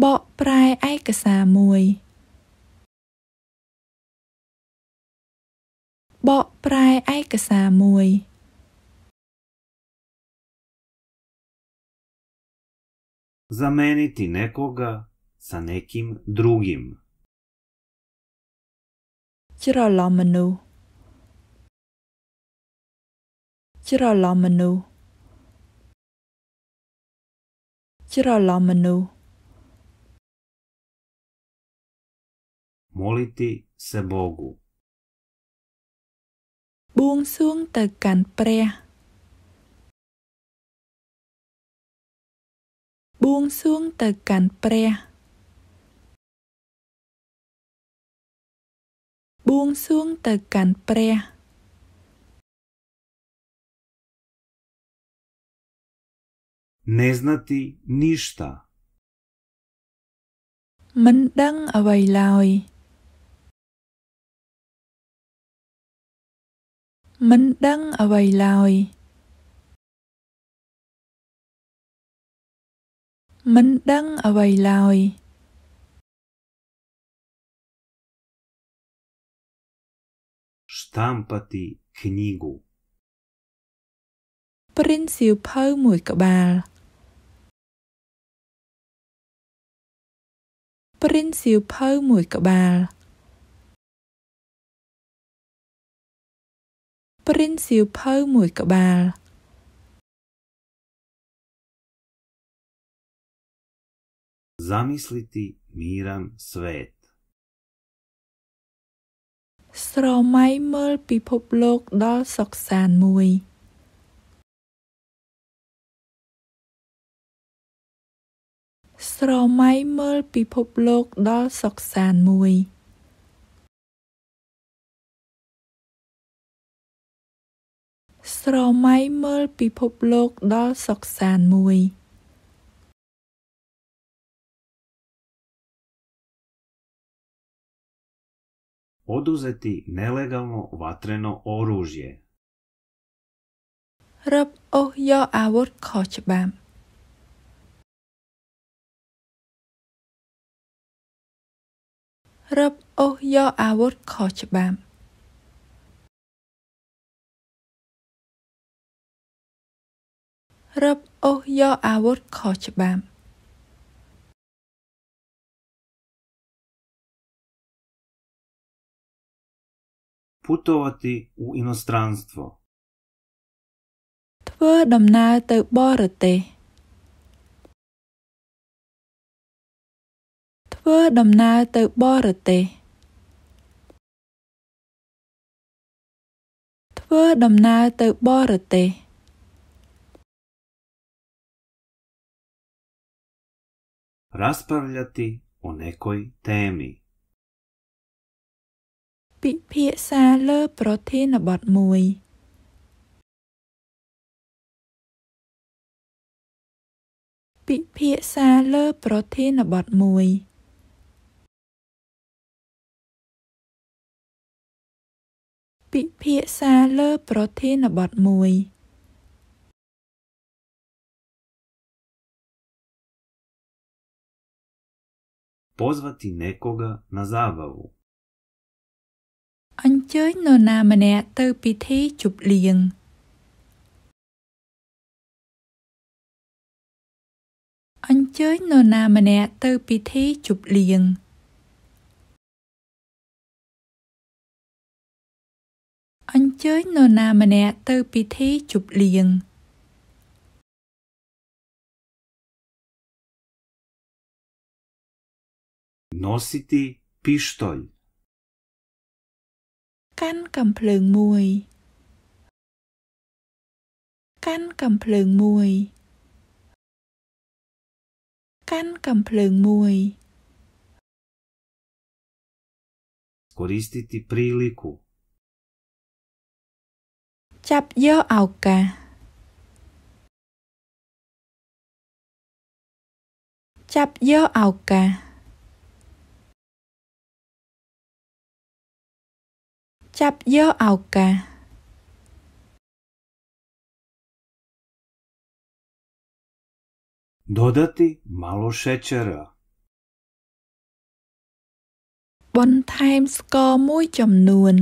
បកប្រែឯកសារមួយបកប្រែឯកសារមួយ zameniti nekoga za nekim drugim. Čiralamenu. Čiralamenu. Čiralamenu. Moliti se Bogu. Buông xuống từ cạnh prea. បួងសួងទៅកាន់ព្រះបួងសួងទៅកាន់ព្រះនេស្ណាទីនីស្តាមិនដឹងអ្វីឡើយមិនដឹងអ្វីឡើយមិនដឹងអ្វីឡើយ។ штампати книгу ព្រិនសៀវភៅមួយក្បាលព្រិនសៀវភៅមួយក្បាលព្រិនសៀវភៅមួយក្បាល zamisliti miran svet ស្រមៃមើលពិភពលោកដល់សុខសានមួយស្រមៃមើលពិភពលោកដល់សុខសានមួយស្រមៃមើលពិភពលោកដល់សុខសានមួយ oduzeti nelegalno vatreno oružje. Rab oh yo awur kho Rob Rab oh yo awur kho Rob Rab oh yo awur kho putovati u inostranstvo ធ្វើដំណើរទៅបរទេសធ្វើដំណើរទៅបរទេសធ្វើដំណើរទៅបរទេស Raspravljati o nekoj temi ពិភាក្សាលើប្រធានបទមួយពិភាក្សាលើប្រធានបទមួយពិភាក្សាលើប្រធានបទមួយ pozvati nekoga na zabavu អញ្ជើញនរណាម្នាក់ទៅពិធីជប់លៀងអញ្ជើញនរណាម្នាក់ទៅពិធីជប់លៀងអញ្ជើញនរណាម្នាក់ទៅពិធីជប់លៀងណូស៊ីទីពីស្តុលกั้นกำเพลิงมวย กั้นกำเพลิงมวยกั้นกำเพลิงมวย Koristiti priliku จับโยเอาก่าจับโยเอาก่าចាប់យកឱកាស— додати мало шечера បន្ថែមស្ករមួយចំនួន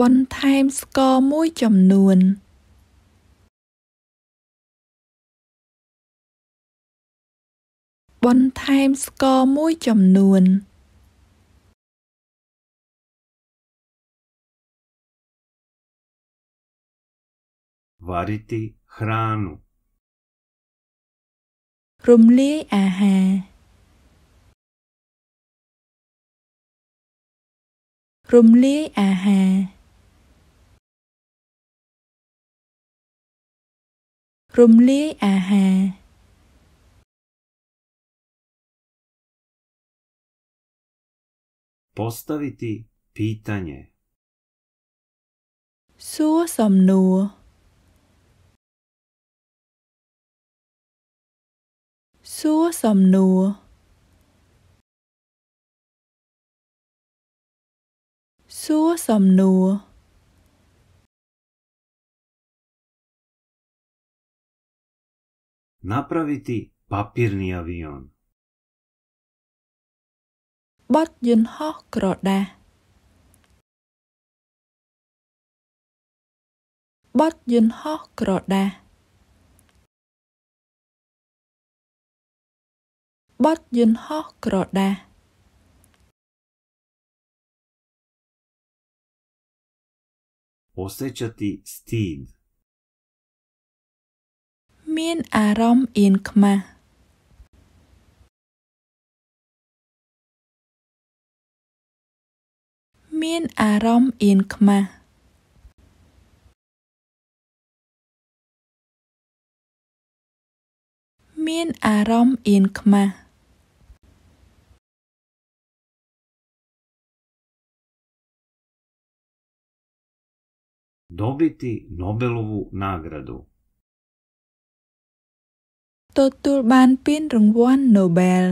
បន្ថែមស្ករមួយចំនួន។បន្ថែមស្ករមួយចំនួនវ៉ារីទីហ្រានុរំលាយអាហាររំលាយអាហាររំលាយអាហារ postaviti pitanje. Súa som nu. Súa som nu. Súa som nu. Napraviti papirni avion. បទយន្តហោះ ក្រដាសបទយន្តហោះ ក្រដាសបទយន្តហោះ ក្រដាសអូសេចតិស្ទីនមាន អារម្មណ៍អៀនខ្មាស់មានអារម្មណ៍អៀនខ្មាស់មានអារម្មណ៍អៀនខ្មាស់ដូបិទីណូបេលូវណាក្រាដូទទួលបាន ពាន រង្វាន់ Nobel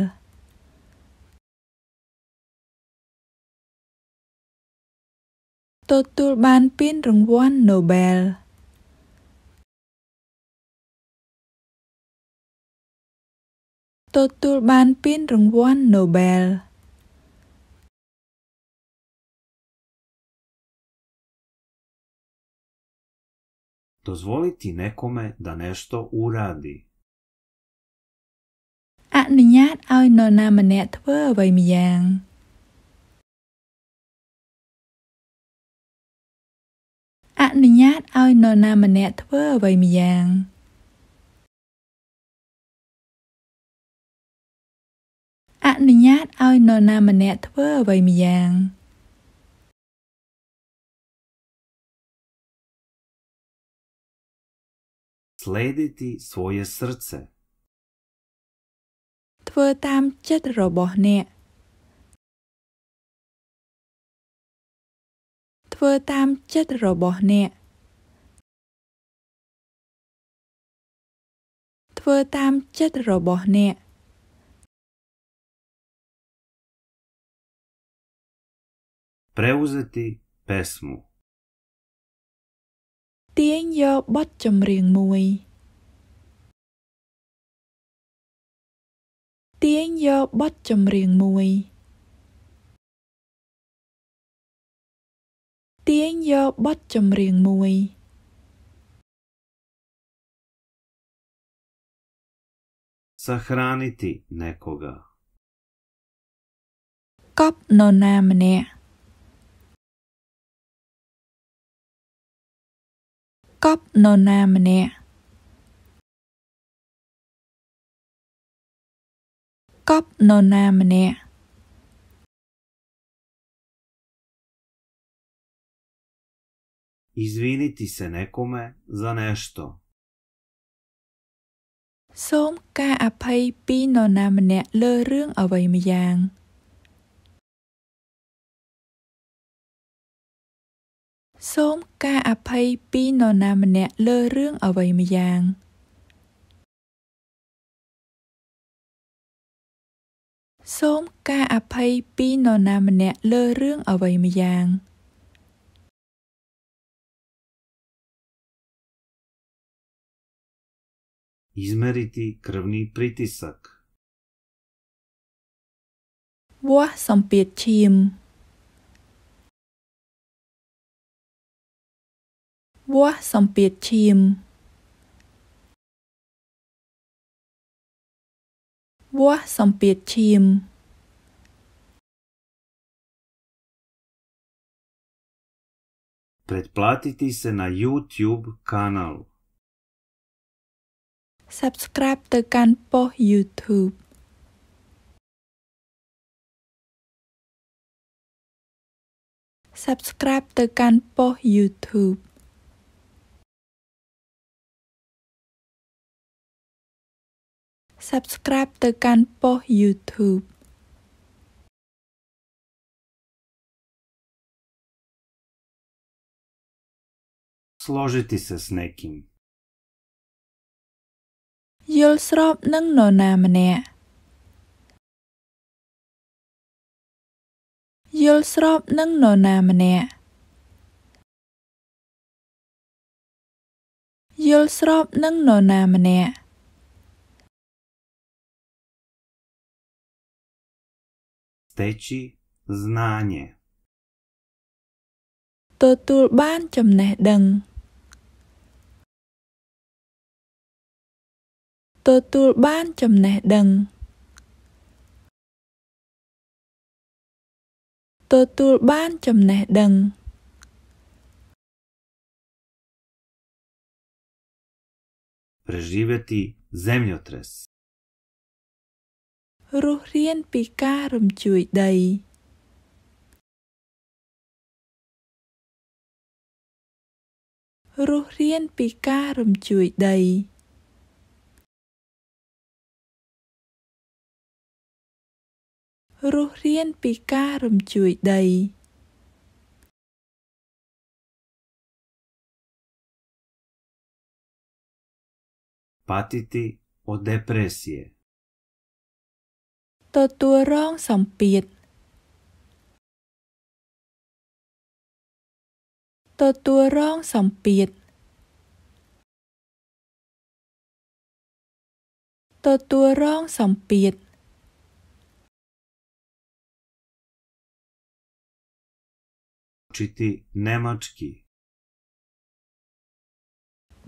ទទួលបានពានរង្វាន់ Nobel ។ Nobel ទទួលបានពានរង្វាន់ Nobel ដ дозволити некоме да нешто уради អនុញ្ញាតឲ្យនរណាម្នាក់ធ្វើអ្វីម្យ៉ាង។អនុញ្ញាតឲ្យនរណាម្នាក់ធ្វើអ្វីម្យ៉ាងអនុញ្ញាតឲ្យនរណាម្នាក់ធ្វើអ្វីម្យ៉ាងស្លេឌីទីស្វយស្រ្ це ធ្វើតាមចិត្តរបស់អ្នកធ្វើតាមចិត្តរបស់អ្នក ធ្វើតាមចិត្តរបស់អ្នកប្រែវេទីពេស្មូទាញយកបទចម្រៀងមួយទាញយកបទចម្រៀងមួយទាញយកបទចម្រៀងមួយ Сохранити некога កប់នរណាម្នាក់កប់នរណាម្នាក់កប់នរណាម្នាក់ извинити се некоме за нещо. សូមការអភ័យពីនរណាម្នាក់លើរឿងអ្វីម្យ៉ាងសូមការអភ័យពីនរណាម្នាក់លើរឿងអ្វីម្យ៉ាងសូមការអភ័យពីនរណាម្នាក់លើរឿងអ្វីម្យ៉ាង។ izmeriti krvni pritisk. Vo sam pečim. Vo sam pečim. Vo sam pečim. Predplatiti se na YouTube kanal. Subscribe ទៅកាន់ប៉ុស្តិ៍ YouTube Subscribe ទៅកាន់ប៉ុស្តិ៍ YouTube Subscribe ទៅកាន់ប៉ុស្តិ៍ YouTube сложити се с неким. យល់ស្របនឹងនរណាម្នាក់យល់ស្របនឹងនរណាម្នាក់យល់ស្របនឹងនរណាម្នាក់តេជី знание ទទួលបានចំណេះដឹងទទួលបានចំណេះដឹងទទួលបានចំណេះដឹងប្រជិវទី землетрес រស់រៀនពីការរំជួយដីរស់រៀនពីការរំជួយដីរស់រានពីការរំជួយដីប៉ាទីទីអូដេប្រេសៀទទួលរងសម្ពាធទទួលរងសម្ពាធទទួលរងសម្ពាធ čiti nemački.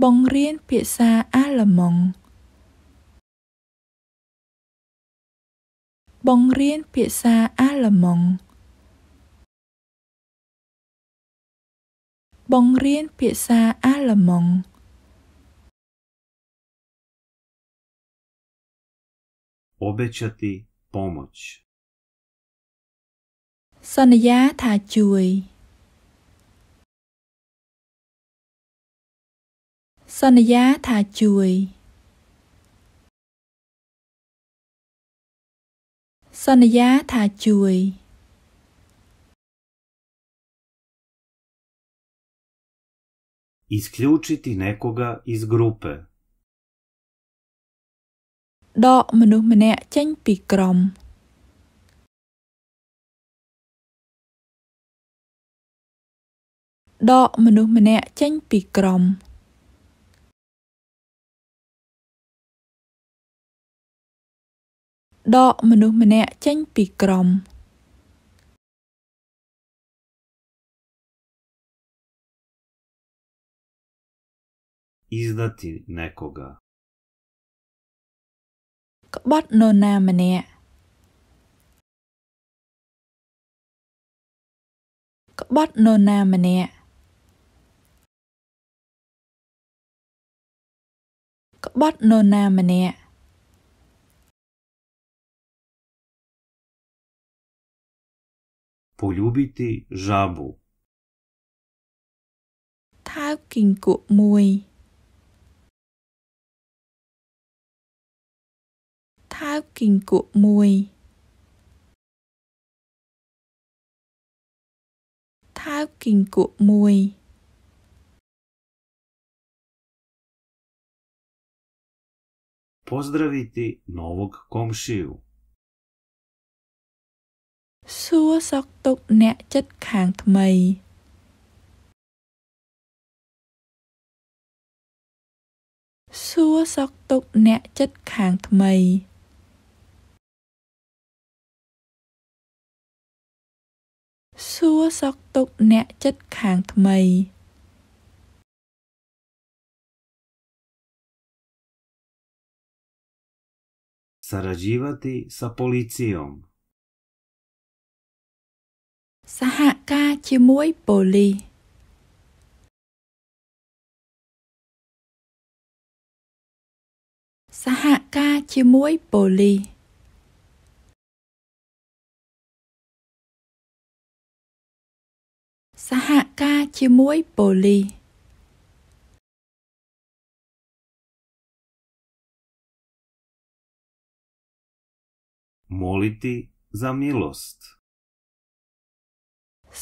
បង្រៀនភាសា អាល្លឺម៉ង់បង្រៀនភាសា អាល្លឺម៉ង់បង្រៀនភាសា អាល្លឺម៉ង់អូបេឆាទី pomoć សន្យាថាជួយសន្យាថាជួយសន្យាថាជួយ Изключити некога из групе ដកមនុស្សម្នាក់ចេញពីក្រុមដកមនុស្សម្នាក់ចេញពីក្រុមដកមនុស្សម្នាក់ចេញពីក្រុម「издати некога」ក្បត់នរណាម្នាក់ក្បត់នរណាម្នាក់ក្បត់នរណាម្នាក់ poljubiti žabu. Thao kình cụ mùi Thao kình Pozdraviti novog komšiju សួរសុខទុក្ខអ្នកចិត្តខាងថ្មីសួរសុខទុក្ខអ្នកចិត្តខាងថ្មីសួរសុខទុក្ខអ្នកចិត្តខាងថ្មីសរជីវតិសប៉ូលីស៊ីយ៉ងសហការជាមួយប៉ូលីសសហការជាមួយប៉ូលីសសហការជាមួយប៉ូលីសមូលិតិ za milost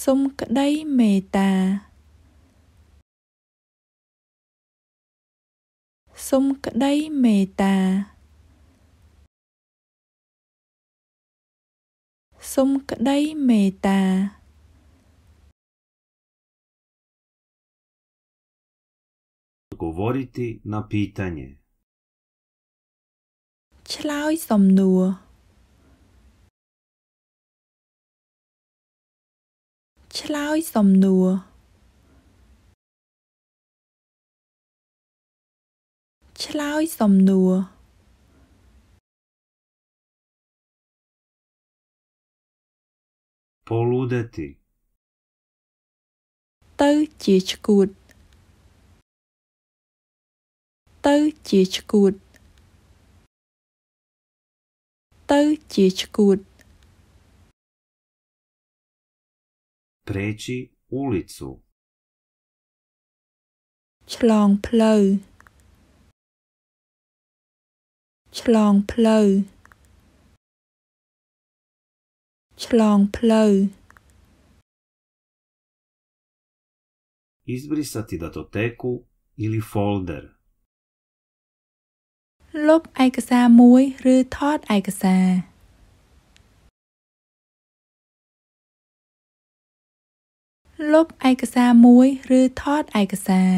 សុំក្តីមេត្តាសុំក្តីមេត្តាសុំក្តីមេត្តាគូវរីទីណាពីតាញេឆ្លើយសំណួរឆ្លើយ សំណួរឆ្លើយសំណួរពលូដេទីទៅជាឆ្កួត ទៅជាឆ្កួតទៅជាឆ្កួត preći ulicu ឆ្លងផ្លូវឆ្លងផ្លូវឆ្លងផ្លូវ Izbrisati datoteku ili folder លុបឯកសារមួយឬថតឯកសារលុបឯកសារមួយ ឬថតឯកសារ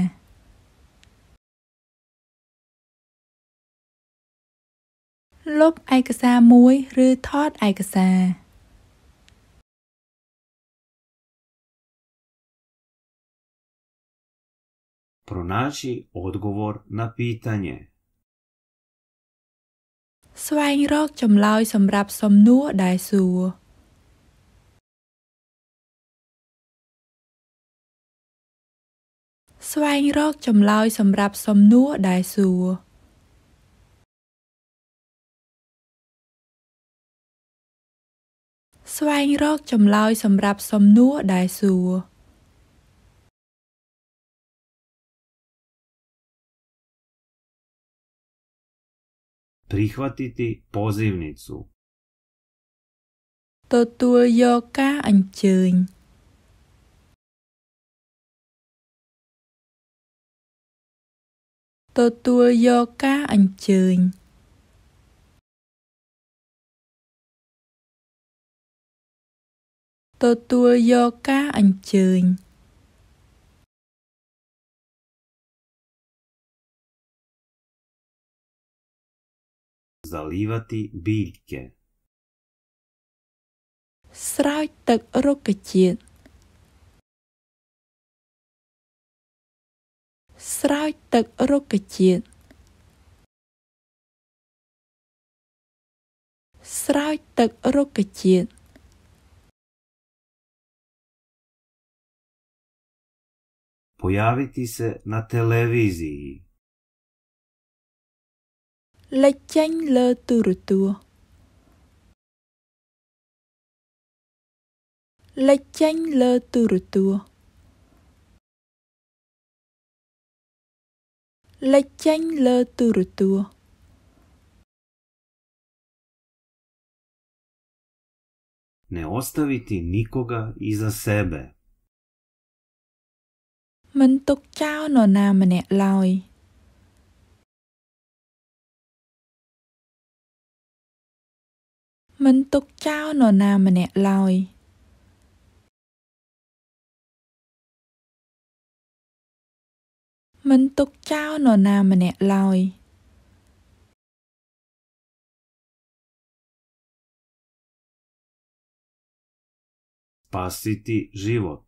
លុបឯកសារមួយ ឬថតឯកសារプロナーチ odgovor na pitanje ស្វែងរកចម្លើយសម្រាប់សំណួរដែលសួរស្វែងរកចម្លើយសម្រាប់សំណួរដែលសួរ។ស្វែងរកចម្លើយសម្រាប់សំណួរដែលសួរព្រីខ្វាទីទីពោសិវនីស៊ូទទួលយកការអញ្ជើញទទួលយកការអញ្ជើញទទួលយកការអញ្ជើញザリワティビーケស្រោចទឹករុក្ខជាតិស្រោចទឹករុក្ខជាតិស្រោចទឹករុក្ខជាតិពយ៉ាវីទីសេណាតេលេវីស៊ីលេចចេញលើទូរទស្សន៍លេចចេញលើទូរទស្សន៍លេចចេញលើទូរទស្សន៍「Не оставити никога иза себе」មិនទុកចោលនរណាម្នាក់ឡើយ។មិនទុកចោលនរណាម្នាក់ឡើយ។មិនទុកចោលនរណាម្នាក់ឡើយ។ спасити живот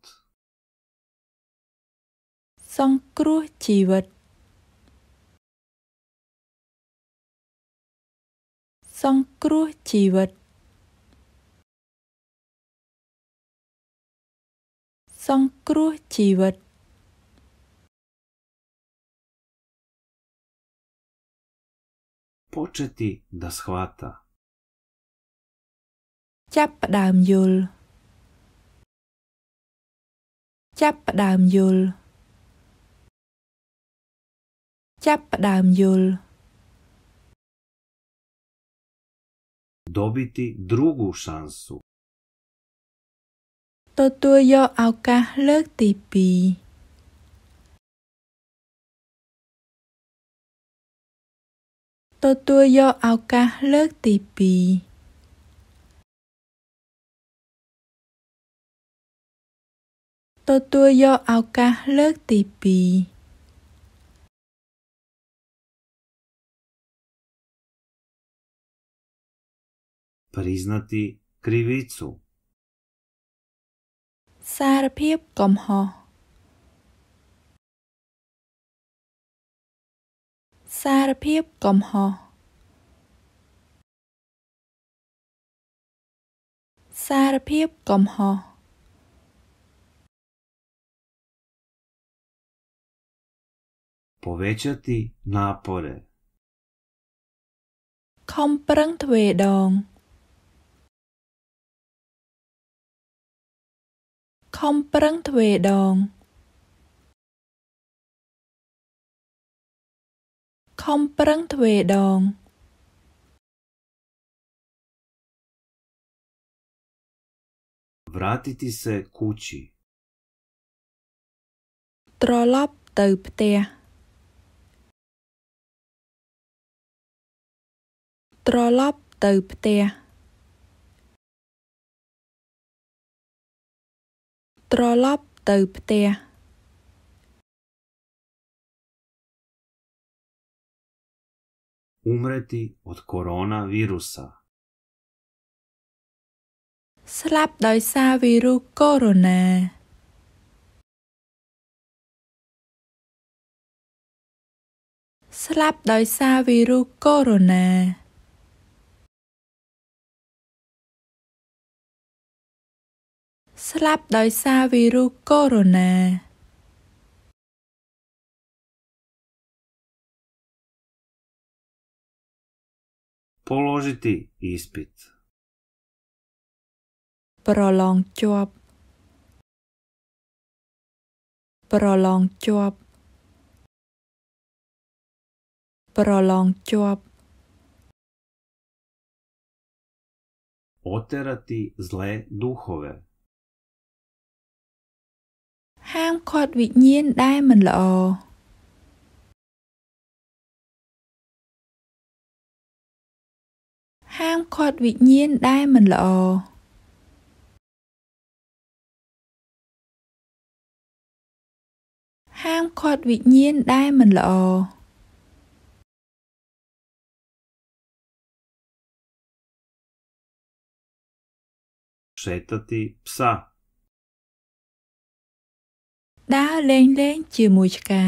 សង្គ្រោះជីវិតសង្គ្រោះជីវិតសង្គ្រោះជីវិត početi da shvata. Čap dam jul. Čap dam jul. Čap dam jul. Dobiti drugu šansu. To tu jo auka lök tipi. ตตัวยอเอากาเลิกตีปีตตัวยอเอากาเลิกตีปีปริสนาติคริวิตซูสารพียบกมหอសារភាពកំហុសសារភាពកំហុសポベチャティナポレខំប្រឹងទ្វេដងខំប្រឹងទ្វេដងខំប្រឹងទ្វេដងវ្រាទីទីសេ គូជីត្រឡប់ទៅផ្ទះត្រឡប់ ទៅ ផ្ទះត្រឡប់ទៅផ្ទះ umreti od koronavirusa. ស្លាប់ដោយសារវីរុសកូវីដ -19 ស្លាប់ដោយសារវីរុសកូវីដ -19 ស្លាប់ដោយសារវីរុសកូវីដ -19 položiti ispit. Prolong ជាប់ Prolong ជាប់ Prolong ជាប់ Oterati zlé duchove ហាមឃាត់វិញ្ញាណដែលមិនល្អហាមឃាត់វិញ្ញាណដែលមិនល្អហាមឃាត់វិញ្ញាណដែលមិនល្អសេតតិផ្សាដើរលេងលេងជាមួយឆ្កែ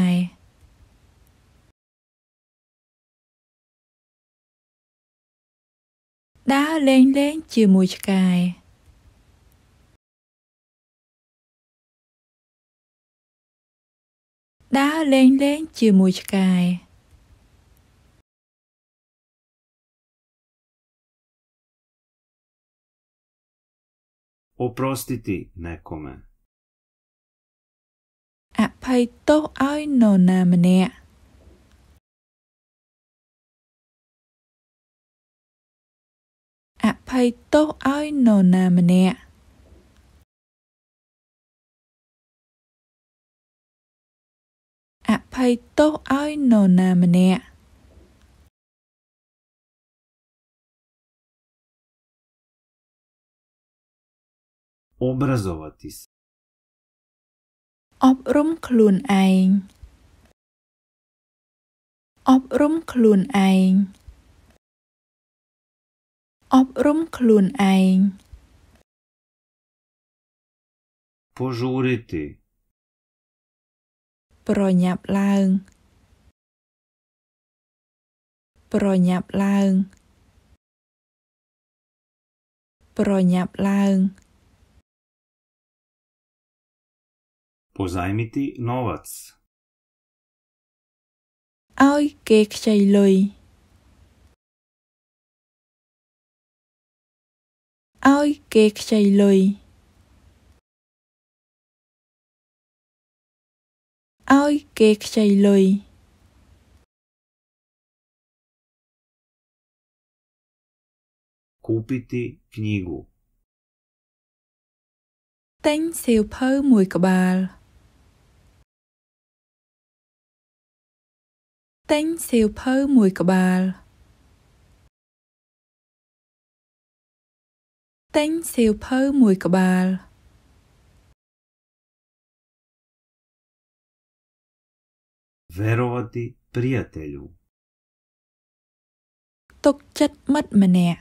ដើរលេងលេងជាមួយឆ្កែ។ đá lên lên chia mùi cài Oprostiti nekome. អភ័យទោសឲ្យនរណាម្នាក់ភ័យទោសឲ្យនរណាម្នាក់អភ័យទោសឲ្យនរណាម្នាក់អបរសវតិសអប់រំខ្លួនឯងអប់រំខ្លួនឯងអប់រំខ្លួនឯង Пожурити ប្រញាប់ឡើង ប្រញាប់ឡើងប្រញាប់ឡើង Позаймити новац ឲ្យគេខ្ចីលុយឲ្យគេខ្ចីលុយឲ្យគេខ្ចីលុយគូពីទីគនីគូទិញសៀវភៅមួយក្បាលទិញសៀវភៅមួយក្បាលទិញសៀវភៅមួយ ក្បាលវេរវតិព្រីតេលូទុកចិត្តមិត្តម្នាក់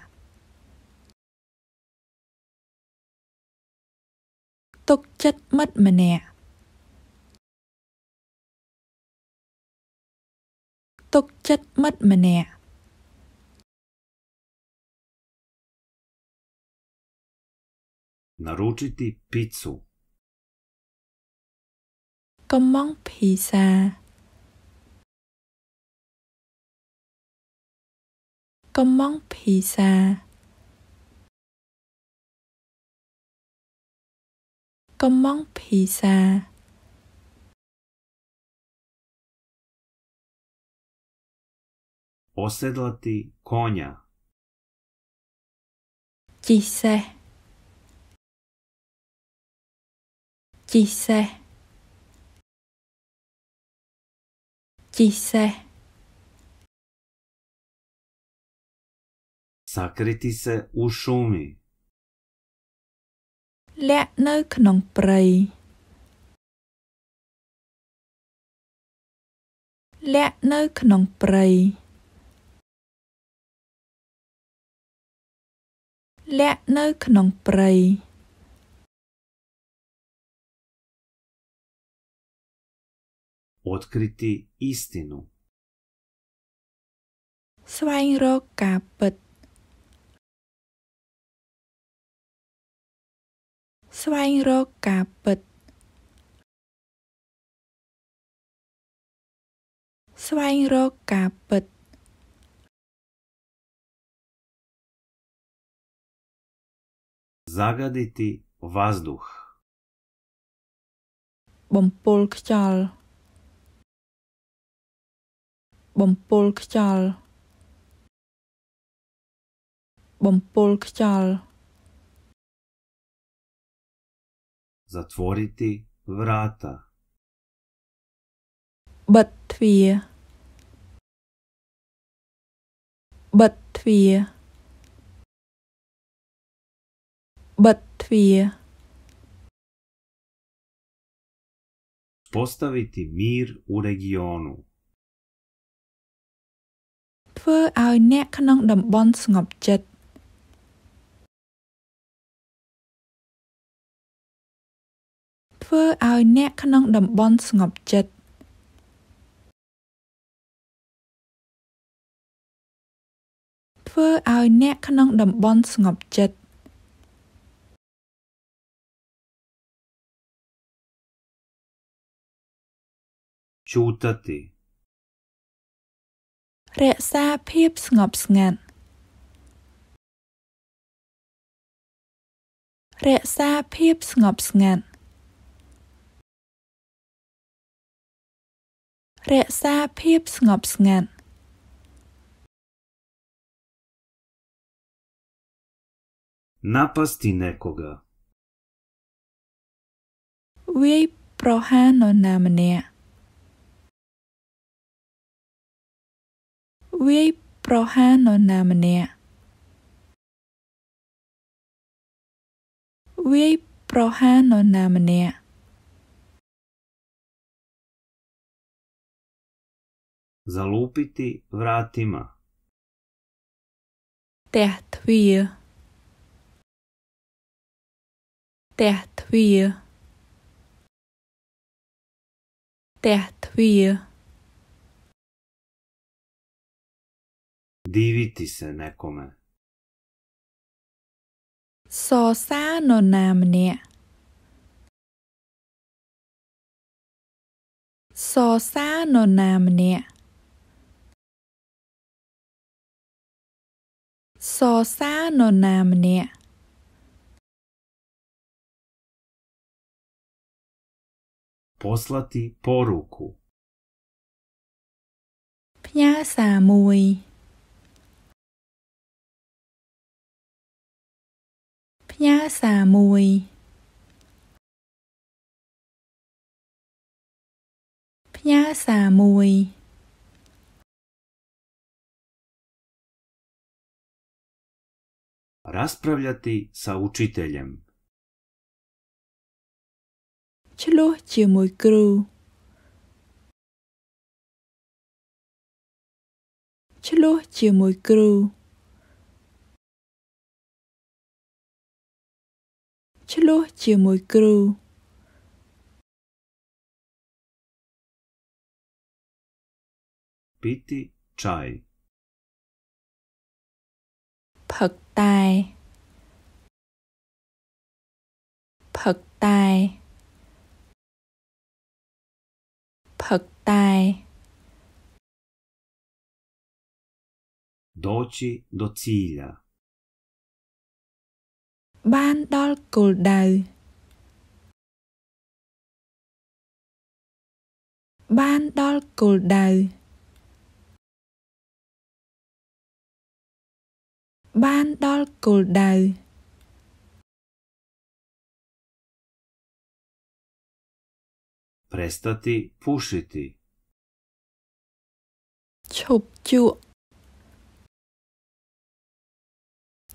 ទុកចិត្តមិត្តម្នាក់ទុកចិត្តមិត្តម្នាក់ Naručiti picu. Con món pizza. Con món pizza. Con món pizza. Osedlati konja. Chi se. ជិះសេះជិះសេះ Sakriti se u šumi លាក់នៅក្នុងព្រៃលាក់នៅ ក្នុងព្រៃលាក់នៅក្នុងព្រៃ otkriti istinu ស្វែងរកការពិតស្វែងរកការពិតស្វែងរកការពិតザガディティ воздух បំពុលខ្យល់ Bompol khjal Zatvoriti vrata Batvya Batvya Batvya Postaviti mir u regionu ធ្វើឲ្យអ្នកក្នុងតំបន់ស្ងប់ចិត្តធ្វើឲ្យអ្នកក្នុងតំបន់ស្ងប់ចិត្តធ្វើឲ្យអ្នកក្នុងតំបន់ស្ងប់ចិត្តជូតតិរក្សាភាពស្ងប់ស្ងាត់រក្សាភាពស្ងប់ស្ងាត់រក្សាភាពស្ងប់ស្ងាត់ណា напасти некога វាយប្រហារនរណាម្នាក់វាយប្រហារនរណាម្នាក់វាយប្រហារនរណាម្នាក់ザルピティ vrátima ផ្ទះទ្វារផ្ទះទ្វារផ្ទះទ្វារ Дивити се некоме. Соса но на мне. Соса но на мне. សសានរណាម្នាក់ពស្លាទីពរូគូផ្ញើសារមួយផ្ញើសារមួយផ្ញើសារមួយ расправляти са учителем ឆ្លោះ ជាមួយគ្រូឆ្លោះជាមួយគ្រូឆ្លោះជាមួយគ្រូពីទីឆៃផឹកតែផឹកតែផឹកតែ doći do cilja. បានដល់គោលដៅបានដល់គោលដៅបានដល់គោលដៅប្រេស្តាទីពូស៊ីទីឈប់ជក់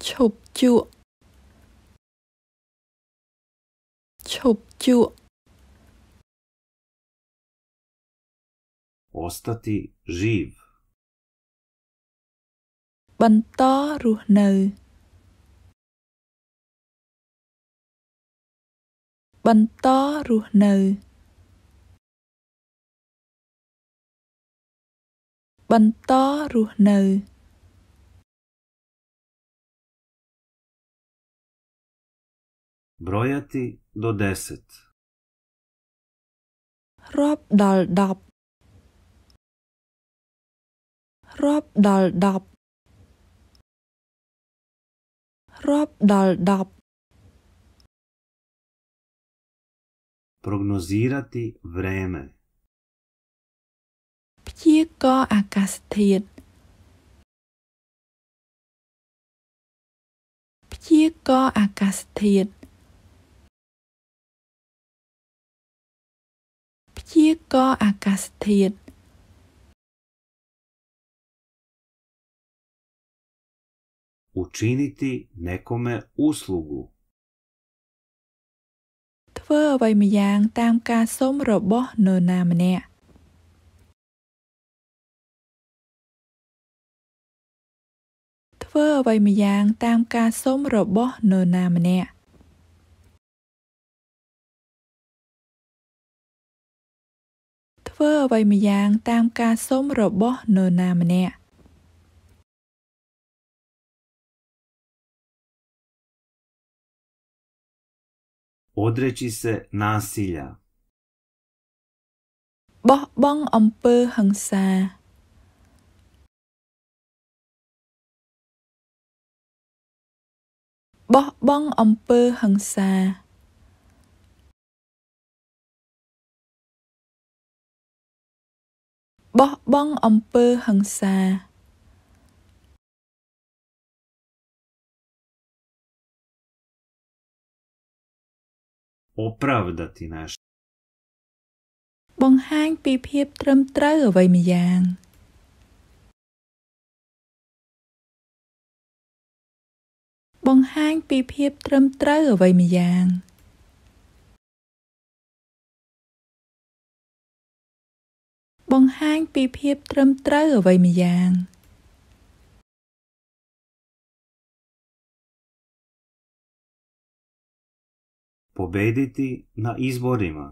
ឈប់ជក់ឈប់ជក់ Остати жив បន្តរស់នៅបន្តរស់នៅបន្តរស់នៅ Брojати до 10. Роб дал дап. Роб дал дап. Роб дал дап. Прогнозирати време. ព្យាករអាកាសធាតុព្យាករអាកាសធាតុព្យាករណ៍អាកាសធាតុ učiniti nekome uslugu ធ្វើអ្វីម្យ៉ាង តាមការ សុំរបស់នរណាម្នាក់ធ្វើអ្វីម្យ៉ាង តាម ការ សុំរបស់នរណាម្នាក់ធ្វើអ្វីម្យ៉ាងតាមការសុំរបស់នរណាម្នាក់អត់រេជីសេណាស៊ីលាបោះបង់អំពើហិង្សាបោះបង់អំពើហិង្សាបោះបង់អំពើហិង្សាអូប្រាវដាទីណាសបង្ហាញពីភាព ត្រឹមត្រូវអ្វីម្យ៉ាងបង្ហាញពីភាពត្រឹមត្រូវអ្វីម្យ៉ាង។បង្ហាញពីភាពត្រឹមត្រូវអ្វីម្យ៉ាង។ победити на изборима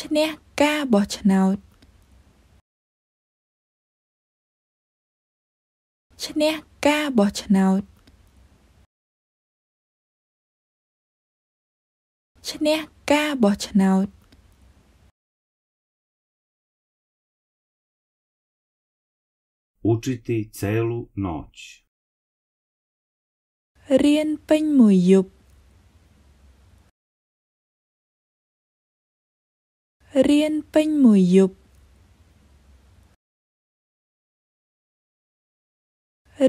ឈ្នះការបោះឆ្នោតឈ្នះការបោះឆ្នោតឈ្នះការបោះឆ្នោត učiti celu noć. Rien penj មួយយប់ Rien penj មួយយប់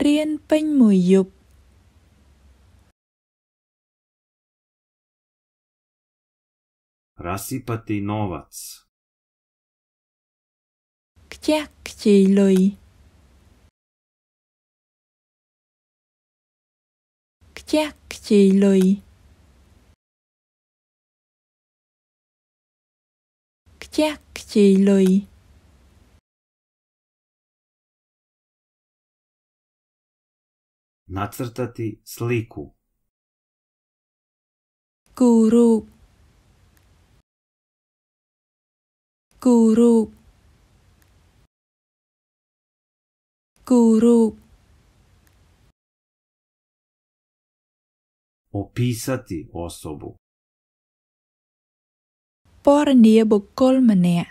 Rien penj មួយយប់ Rasipati novac. Kťah ktěj loj. ខ្ជះខ្ជាយលុយខ្ជះខ្ជាយលុយナツルタティスリコグルーグルーグルー opisati osobu ពណ៌នាបុគ្គលម្នាក់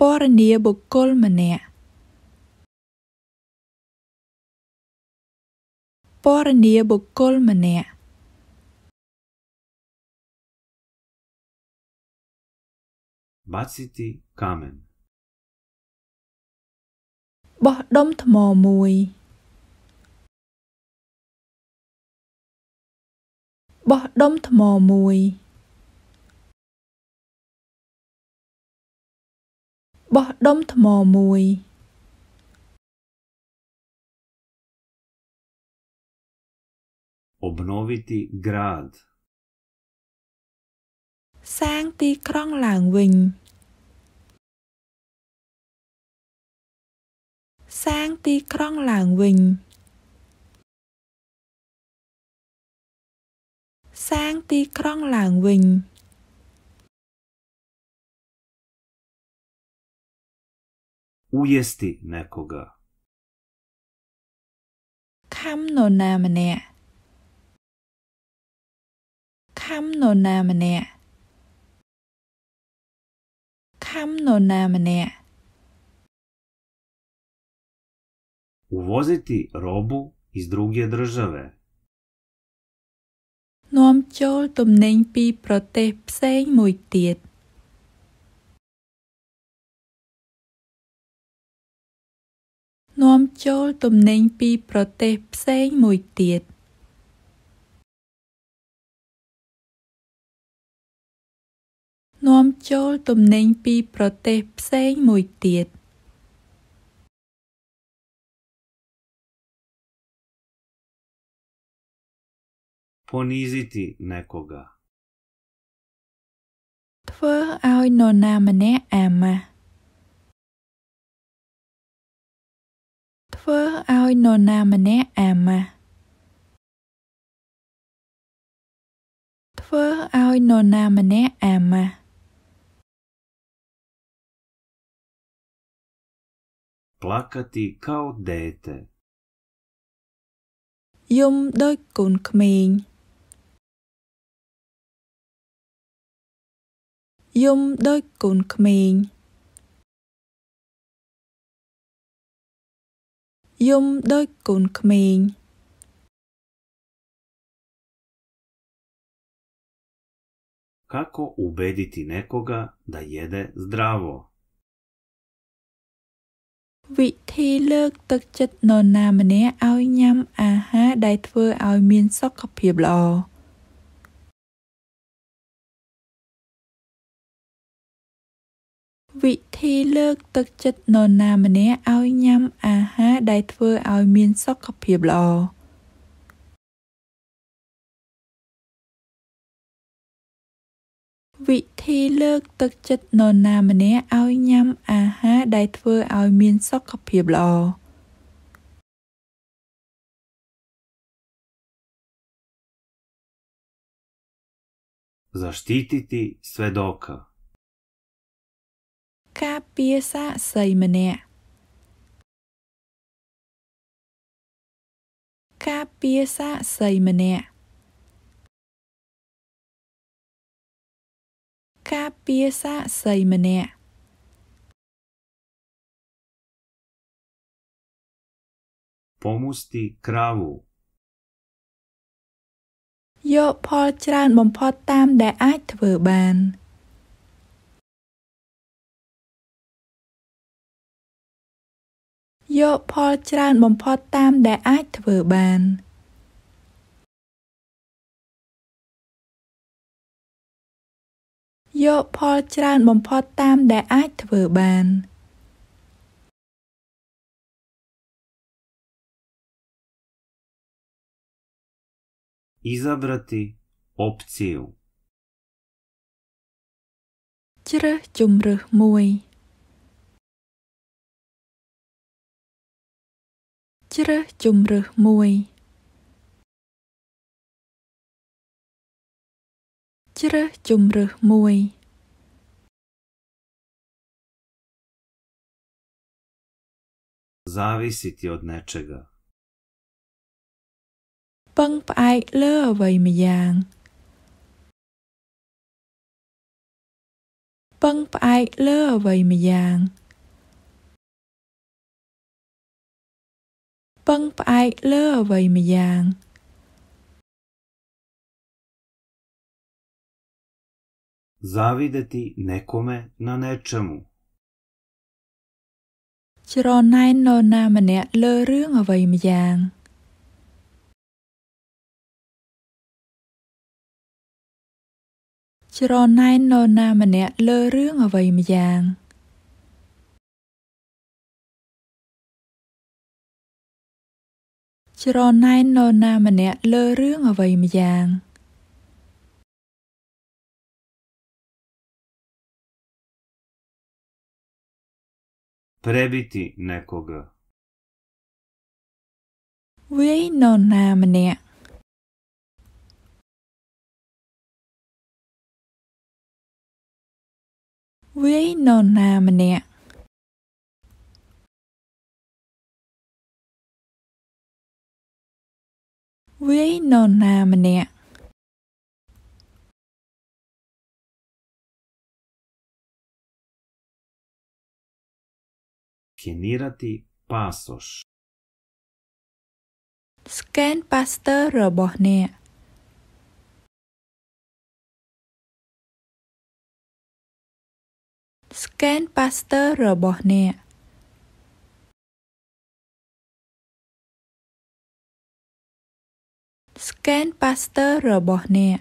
ពណ៌នាបុគ្គលម្នាក់ពណ៌នាបុគ្គលម្នាក់បាស៊ីទីកាមែនបោះដុំថ្មមួយបោះដុំថ្មមួយបោះដុំថ្មមួយអ obnoviti grad សាងទីក្រុងឡើងវិញ សាងទីក្រុងឡើងវិញសាងទីក្រុងឡើងវិញឧយេស្ទីណេកូហ្កាខំនរណាម្នាក់ខំនរណាម្នាក់ខំនរណាម្នាក់ Увозите робо из другия държаве. នាំចូលទំនិញពីប្រទេសផ្សេងមួយទៀត។ Nôm នាំចូលទំនិញពីប្រទេសផ្សេងមួយទៀតនាំចូលទំនិញពីប្រទេសផ្សេងមួយទៀត។ poniziti nekoga. ធ្វើឲ្យនរណាម្នាក់អាម៉ាស់ធ្វើឲ្យនរណាម្នាក់អាម៉ាស់ធ្វើឲ្យនរណាម្នាក់អាម៉ាស់ plakati kao dete យំដូចកូនក្មេងយំដូចកូនក្មេងយំដូចកូនក្មេងកាកូ убедити некога да једе здраво វិធីលើកទឹកចិត្តនរណាម្នាក់ឲ្យញ៉ាំអាហារដែលធ្វើឲ្យ មានសុខភាពល្អវិធីលើកទឹកចិត្តនរណាម្នាក់ឲ្យញ៉ាំអាហារដែលធ្វើឲ្យមានសុខភាពល្អវិធីលើកទឹកចិត្តនរណាម្នាក់ឲ្យញ៉ាំអាហារដែលធ្វើឲ្យមានសុខភាពល្អ защитити сведока ការពារសាក្សីម្នាក់ការពារសាក្សីម្នាក់ការពារសាក្សីម្នាក់ពមុស្ទីក្រាវយកផលច្រើនបំផុតតាមដែលអាចធ្វើបាន។យកផលច្រើនបំផុតតាមដែលអាចធ្វើបាន។យកផលច្រើនបំផុតតាមដែលអាចធ្វើបាន Изабрати опцию ជ្រើសជំរើសមួយជ្រើសជម្រើសមួយជ្រើសជម្រើសមួយ závisí ti od niečoho ពឹងផ្អែកលើអ្វីម្យ៉ាងពឹងផ្អែកលើអ្វីម្យ៉ាងពឹងផ្អែកលើអ្វីម្យ៉ាង។ zavideti nekome na nečemu ច្រណែននរណាម្នាក់លើរឿងអ្វីម្យ៉ាងច្រណែននរណាម្នាក់លើរឿងអ្វីម្យ៉ាង។ច្រណែននរណាម្នាក់លើរឿងអ្វីម្យ៉ាង។ пребити некога វាយនរណាម្នាក់វាយនរណាម្នាក់វាយនរណាម្នាក់ខេនីរ៉ាទីប៉ាសូសស្កេនប៉ាស្ទ័ររបស់អ្នកស្កេនប៉ាស្ទ័ររបស់អ្នកស្កេនប៉ាសទ័ររបស់អ្នក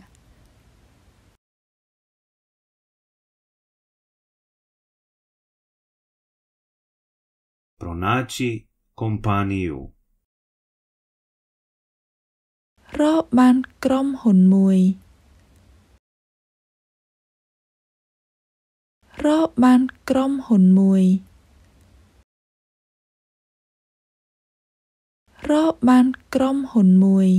ប្រណាជីកុំប៉ានីយរកបានក្រុមហ៊ុនមួយរកបានក្រុមហ៊ុនមួយរកបានក្រុមហ៊ុនមួយ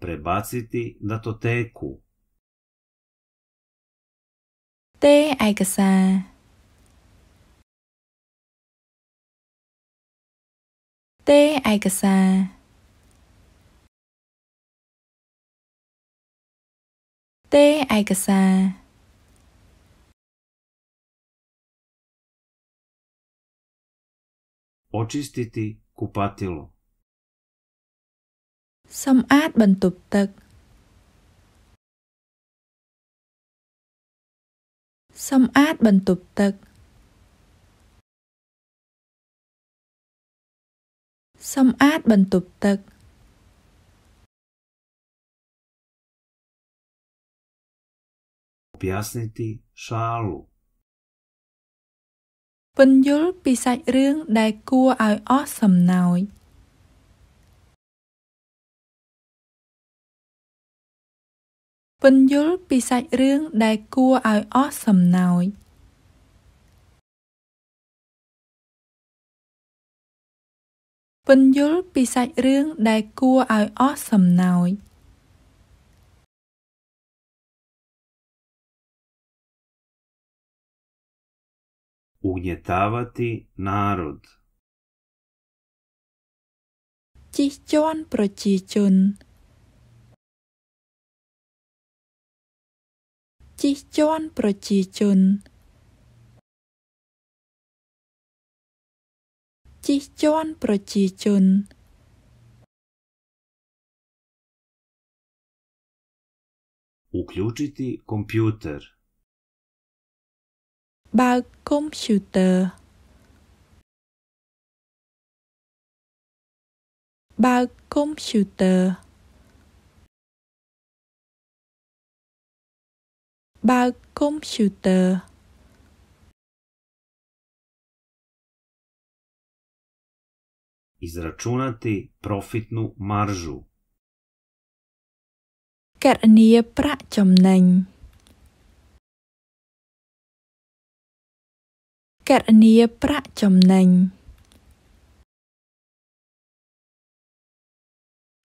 prebaciti datoteku. Te, ajka Te Te, Te sa. Očistiti kupatilo សម្អាតបន្ទប់ទឹកសម្អាតបន្ទប់ទឹកសម្អាតបន្ទប់ទឹកព ясните шалу ពន្យល់ពីសាច់រឿងដែលគួរឲ្យអស់សំណោយពន្យល់ពីសាច់រឿង ដែល គួរឲ្យអស់សំណើចពន្យល់ពីសាច់រឿងដែលគួរឲ្យអស់សំណើចអ៊ូញតាវតិណារតជីជន់ប្រជាជនជិះជាន់ប្រជាជនជិះជាន់ប្រជាជនอุคลูจิติคอมพิวเตอร์បើកកុំព្យូទ័របើកកុំព្យូទ័របើកកុំព្យូទ័រอิสราชูนาติ profitnu maržu ករណីប្រាក់ចំណេញករណីប្រាក់ចំណេញ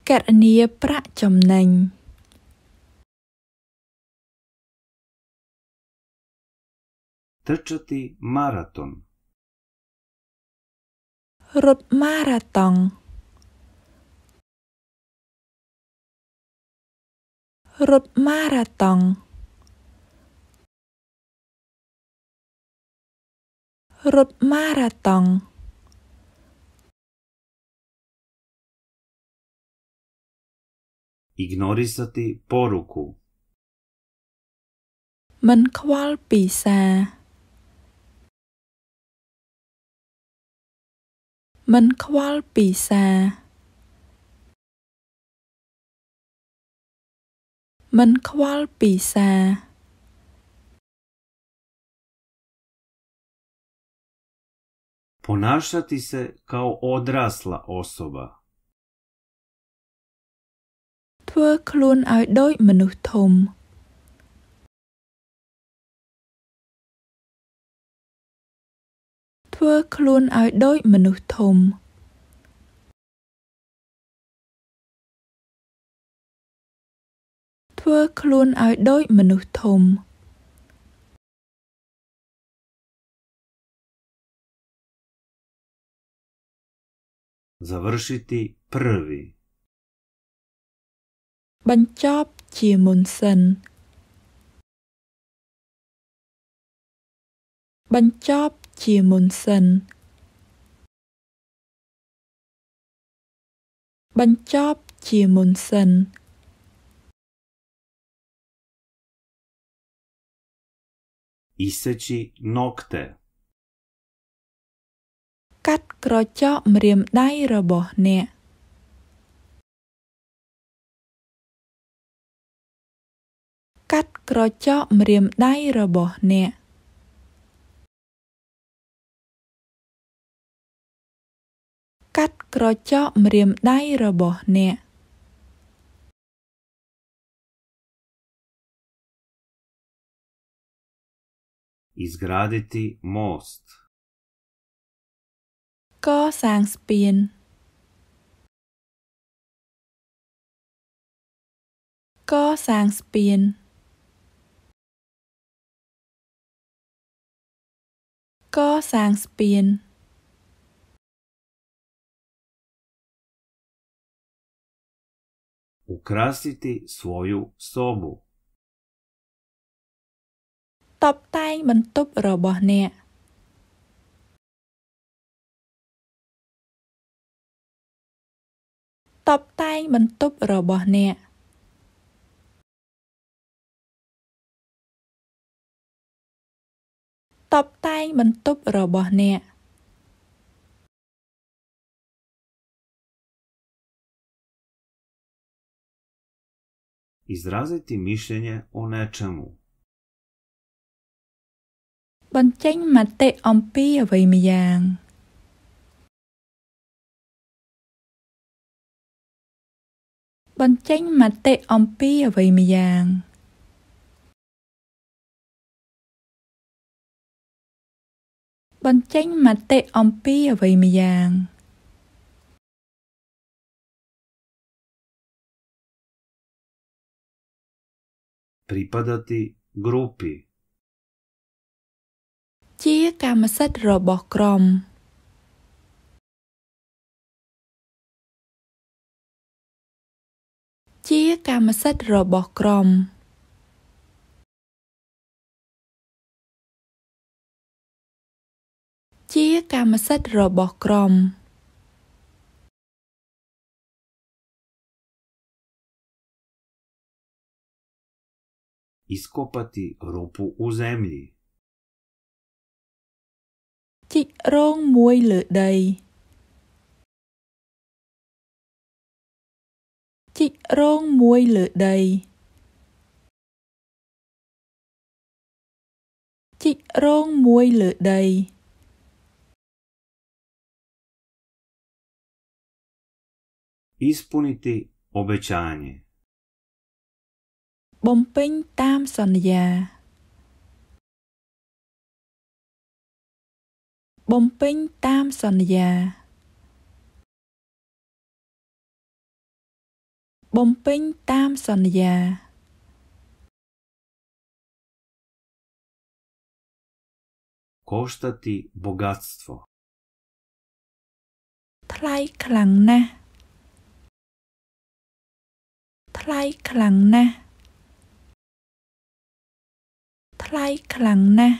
ករណីប្រាក់ចំណេញ Trčati maraton. Rot maraton. Rot maraton. Rot maraton. Ignorisati poruku. មិនខ្វល់ពីសារមិនខ្វល់ពីសារមិនខ្វល់ពីសារពណា š តិ se kao odrasla osoba ធ្វើខ្លួនឲ្យដូចមនុស្សធំធ្វើខ្លួនឲ្យដូចមនុស្សធំធ្វើខ្លួនឲ្យដូចមនុស្សធំザワルシティプルビបញ្ចប់ជាមុនសិនបញ្ចប់ជាមុនសិនបញ្ចប់ជាមុនសិនอีเซจินอกเตកាត់ក្រចកម្រាមដៃរបស់ អ្នកកាត់ក្រចកម្រាមដៃរបស់ អ្នកកាត់ក្រចកម្រាមដៃរបស់អ្នកអ៊ីស្ក្រាឌីទីម៉ូស្តកសាងស្ពានកសាងស្ពានកសាងស្ពាន украсити свою собу. តបតែងបន្ទប់របស់អ្នកតបតែងបន្ទប់របស់អ្នកតបតែងបន្ទប់របស់អ្នក Izraziti mišljenje o nečemu. បញ្ចេញមតិអំពីអ្វីម្យ៉ាងបញ្ចេញមតិអំពីអ្វីម្យ៉ាងបញ្ចេញមតិអំពីអ្វីម្យ៉ាង។ pripadati grupi ជាកម្មសិទ្ធិរបស់ក្រុមជាកម្មសិទ្ធិរបស់ក្រុមជាកម្មសិទ្ធិរបស់ក្រុម izkopati ropu v zemlji. Ti rong muoj lửa đầy. Ti rong muoj lửa đầy. Ti rong muoj lửa đầy. Ispuniti obećanje. បំពេញតាមសន្យា បំពេញតាមសន្យា បំពេញតាមសន្យាកោស្តទីបូហ្កាស្ទវថ្លៃខ្លាំងណាស់ថ្លៃខ្លាំងណាស់ថ្លៃខ្លាំងណាស់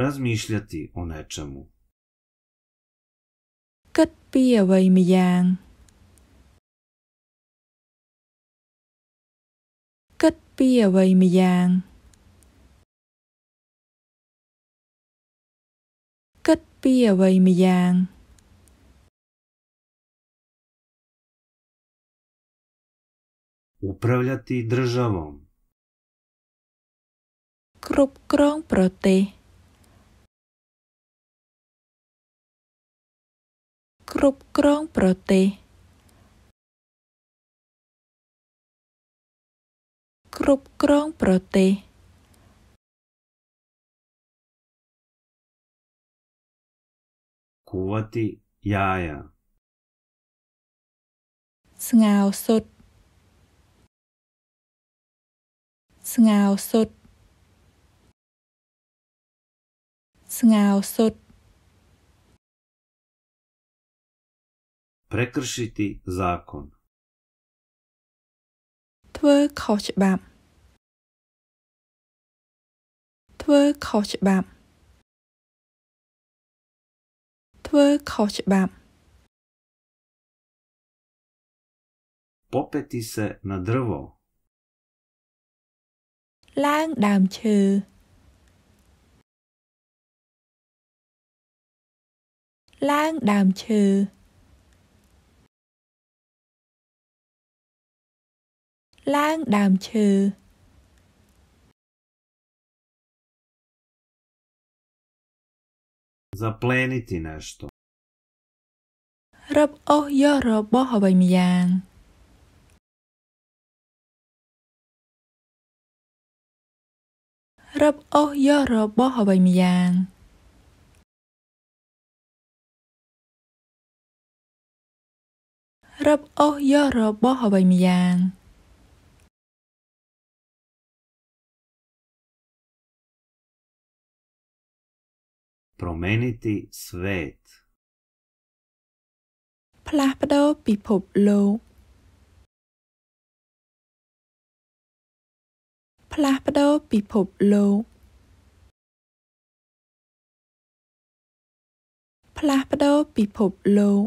Размишля ти о нечему គិតពីអ្វីម្យ៉ាងគិតពីអ្វីម្យ៉ាងគិតពីអ្វីម្យ៉ាង управляти державом គ្រប់គ្រងប្រទេសគ្រប់គ្រងប្រទេសគ្រប់គ្រងប្រទេសគួតិយាយស្ងោសុទ្ធสงาวสุดสงาวสุด prekršiti zakon ធ្វើខុសច្បាប់ធ្វើខុសច្បាប់ធ្វើខុសច្បាប់ popeti se na drvo ล้างดามชืឈើล้างดามชืឈើล้างดามชืจដើមឈើザプレニ่ィネシトรับโอ้ยอรบบ่หอบมียางរឹបអូសយករបស់អ្វីម្យ៉ាងរឹបអូសយករបស់អ្វីម្យ៉ាងប្រមេនីទីស្វេតផ្លាស់ប្ដូរពិភពលោកផ្លាស់ប្តូរពិភពលោកផ្លាស់ប្តូរពិភពលោក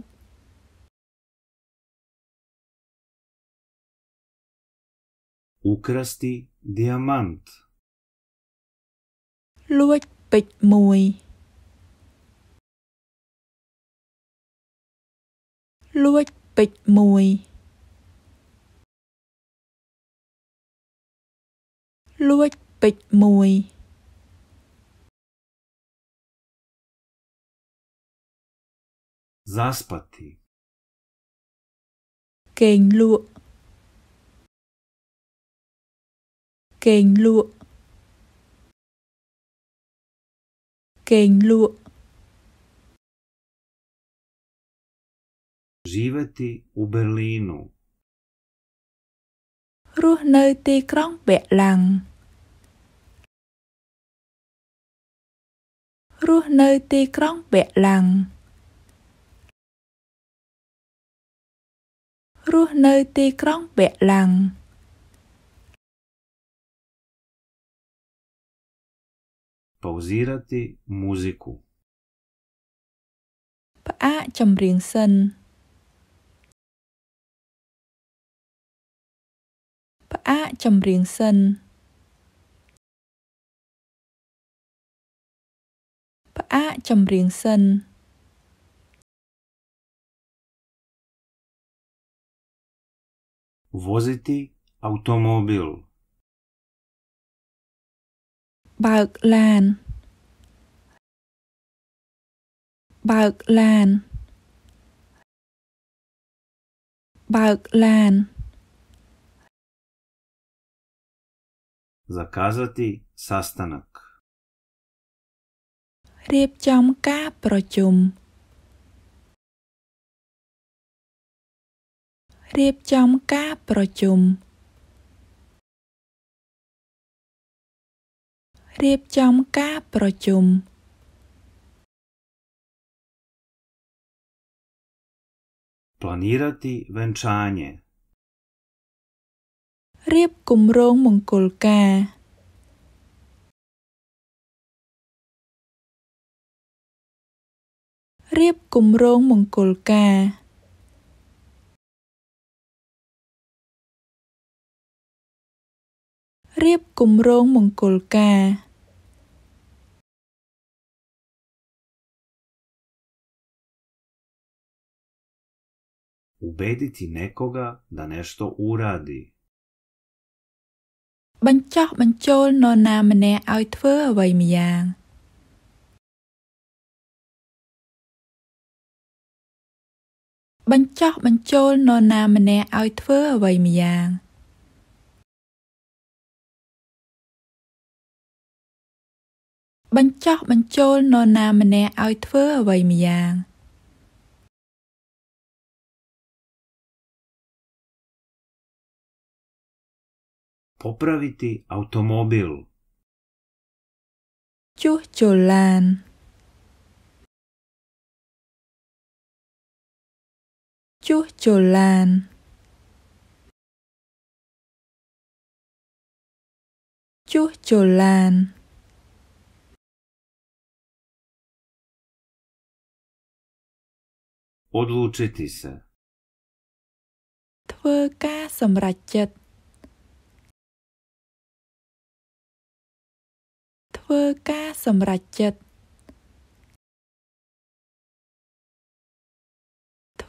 អូក្រាស្ទីឌីយ៉ាម៉ាន់តលួចពេជ្រមួយលួចពេជ្រមួយ mùi. លួចពេជ្រមួយ Zaspatý កេងលក់កេងលក់កេងលក់ Živeti u Berlínu រស់នៅទីក្រុងបេឡាំងរស់នៅទីក្រុងបេឡាំងរស់នៅទីក្រុងបេឡាំងប៉ូស៊ីរ៉ាទីមូស៊ីកូផ្អាកចម្រៀងសិនផ្អាកចម្រៀងសិនអចម្រៀងសិនវ៉ូសិទីអោតូម៉ូប៊ីលបើកឡានបើកឡានបើកឡាន Zakazati sastanak រៀបចំការប្រជុំរៀបចំការប្រជុំរៀបចំការប្រជុំพลานิរតិវេនឆាញេរៀបគម្រោងមង្គលការរៀបគម្រោងមង្គលការរៀបគម្រោងមង្គលការ убедити некога да нешто уради បញ្ចោះបញ្ចូលនរណាម្នាក់ឲ្យធ្វើអ្វីម្យ៉ាង។បញ្ចោះបញ្ចូលនរណាម្នាក់ឲ្យធ្វើអ្វីម្យ៉ាងបញ្ចោះបញ្ចូលនរណាម្នាក់ឲ្យធ្វើអ្វីម្យ៉ាងពប្រាវិទីអោតូម៉ូប៊ីលជួសជុលឡានជួសជុលឡានជួសជុលឡានអត់លូចិត្តទេសាធ្វើការសម្រេចចិត្តធ្វើការសម្រេចចិត្ត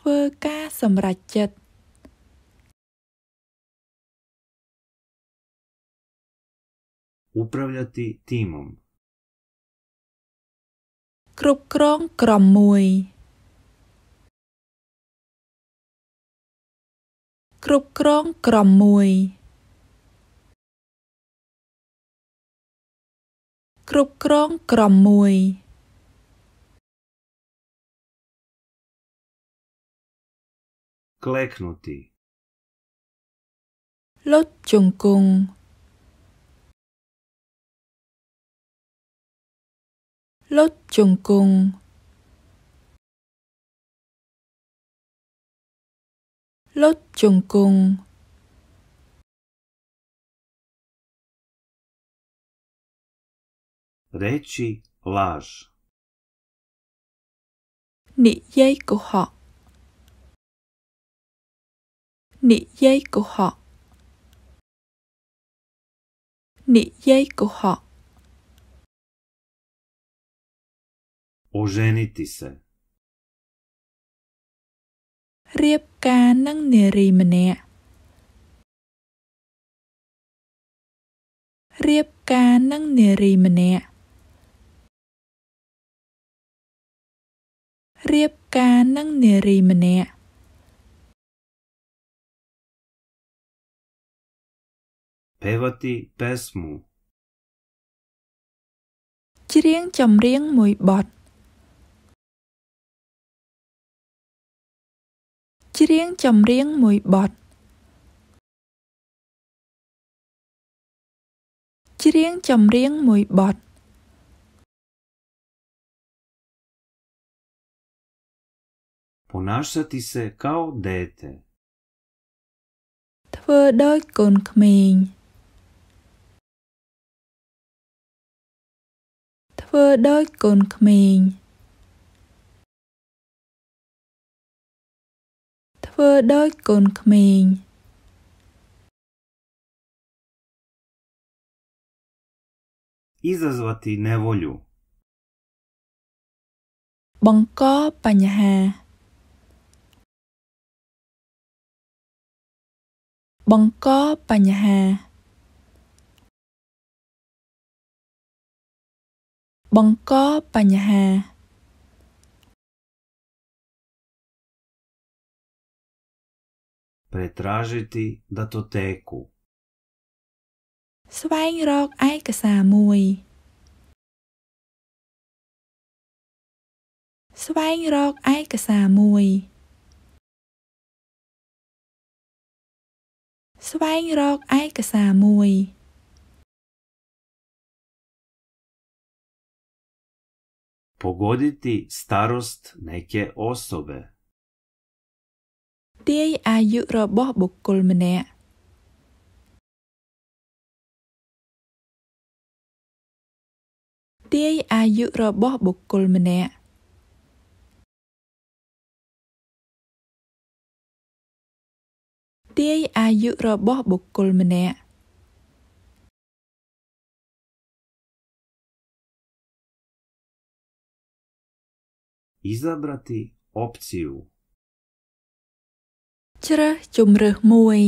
ធ្វើការសម្រេចចិត្តឧបរាទីទីមគ្រប់គ្រងក្រុមមួយ គ្រប់គ្រងក្រុមមួយ គ្រប់គ្រងក្រុមមួយ kleknuti. Lót trùng cùng. Lót trùng cùng. Lót trùng cùng. Reći laž. Nị dây của họ និយាយកុហកនិយាយកុហក Оженити се រៀបការនឹងនារីម្នាក់រៀបការនឹងនារីម្នាក់រៀបការនឹងនារីម្នាក់ pevati pesmu ច្រៀងចម្រៀងមួយបទច្រៀងចម្រៀងមួយបទច្រៀងចម្រៀងមួយបទពណាសតិសេកោដេតធ្វើដោយកូនក្មេងធ្វើដោយកូនក្មេងធ្វើដោយកូនក្មេងអ៊ីសស្វាទីណេវលូបង្កបញ្ហាបង្កបញ្ហាបង្កបញ្ហាប្រេត្រាជីទីដាតូតេកូស្វែងរកឯកសារមួយ ស្វែងរកឯកសារមួយ ស្វែងរកឯកសារមួយ pogoditi starost neke osobe. ទាយអាយុរបស់បុគ្គលម្នាក់ទាយអាយុរបស់បុគ្គលម្នាក់ទាយអាយុរបស់បុគ្គលម្នាក់ izabrati opciju ជ្រើសជំរើសមួយ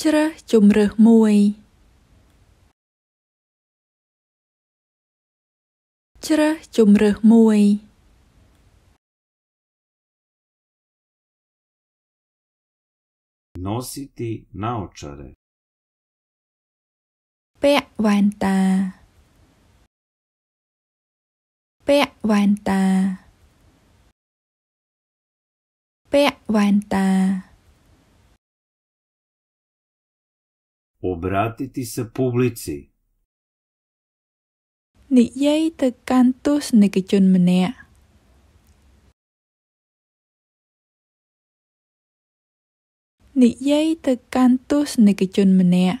ជ្រើសជំរើសមួយជ្រើសជំរើសមួយណូស៊ីទីណោចរពាក់វ៉ែនតាពាក់វ៉ែនតាពាក់វ៉ែនតា Обрати ти се публици និយាយទៅកាន់ទស្សនិកជនម្នាក់និយាយទៅកាន់ទស្សនិកជនម្នាក់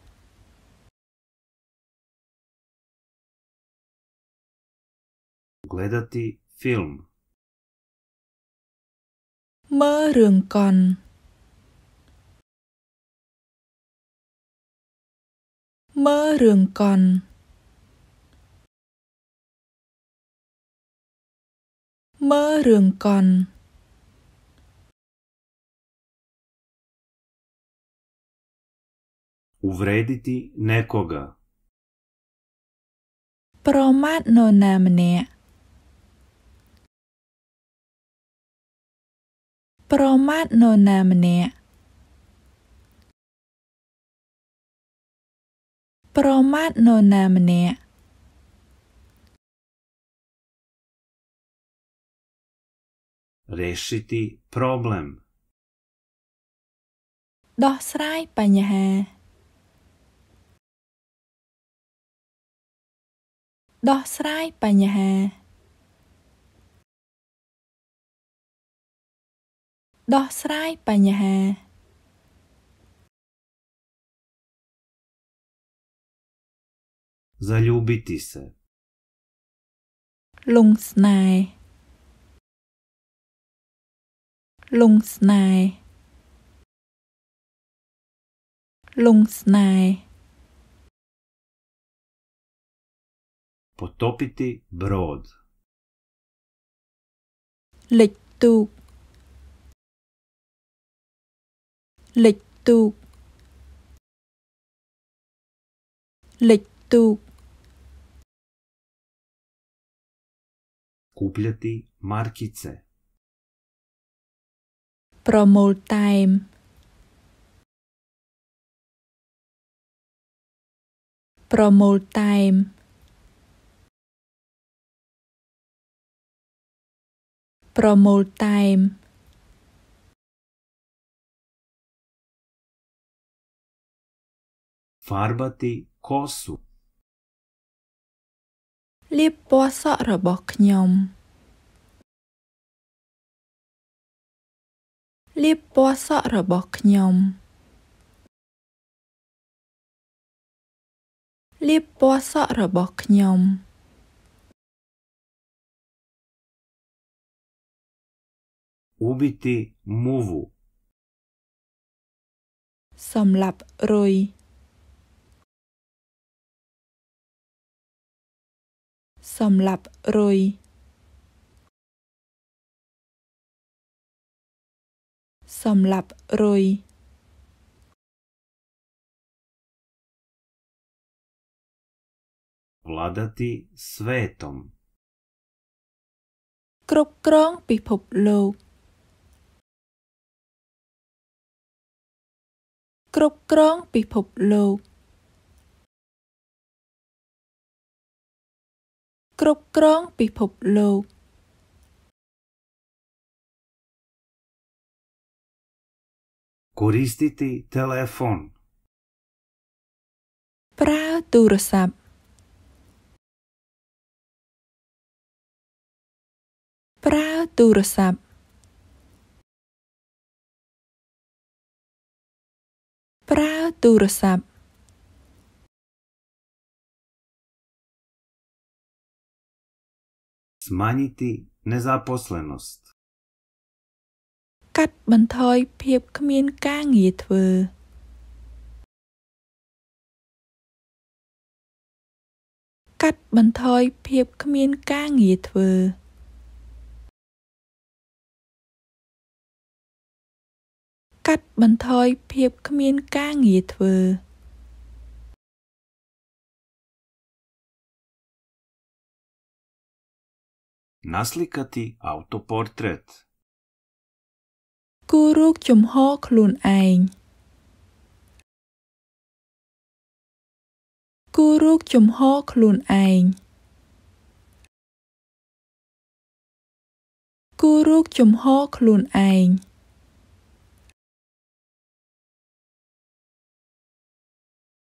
ogledati film. Mơ rường còn Mơ rường còn Mơ rường còn Uvrediti nekoga. Promatno na mne. ប្រមាថនរណាម្នាក់ប្រមាថនរណាម្នាក់រិសិទី problem ដោះស្រាយបញ្ហាដោះស្រាយបញ្ហាดอสไลปัญหา з а л ูบิติสลุงสนายลงสนายลงสนาย п ต т о ิติบรอด д ลิกตูกលិចទូកលិចទូក Купляти маркице ប្រមូលតែមប្រមូលតែមប្រមូលតែម farbati kosu. Lep posa rabo k njom. Lep posa rabo k njom. Lep posa rabo k njom. Ubiti muvu. Somlap roj. สำหรับรวยสำหรับรวยวลาดติสเวตมครบกรองปิภพโลกครบกรองปิภพโลกគ្រប់គ្រងពិភពលោកគូរីស្ទីទីតេលេហ្វូនប្រើទូរស័ព្ទប្រើទូរស័ព្ទប្រើទូរស័ព្ទ Smanjiti nezaposlenost កាត់បន្ថយភាពគ្មានការងារធ្វើកាត់បន្ថយភាពគ្មានការងារធ្វើកាត់បន្ថយភាពគ្មានការងារធ្វើ Naslikati autoportret. Kuruk jom ho klun Kuruk jom ho ain Kuruk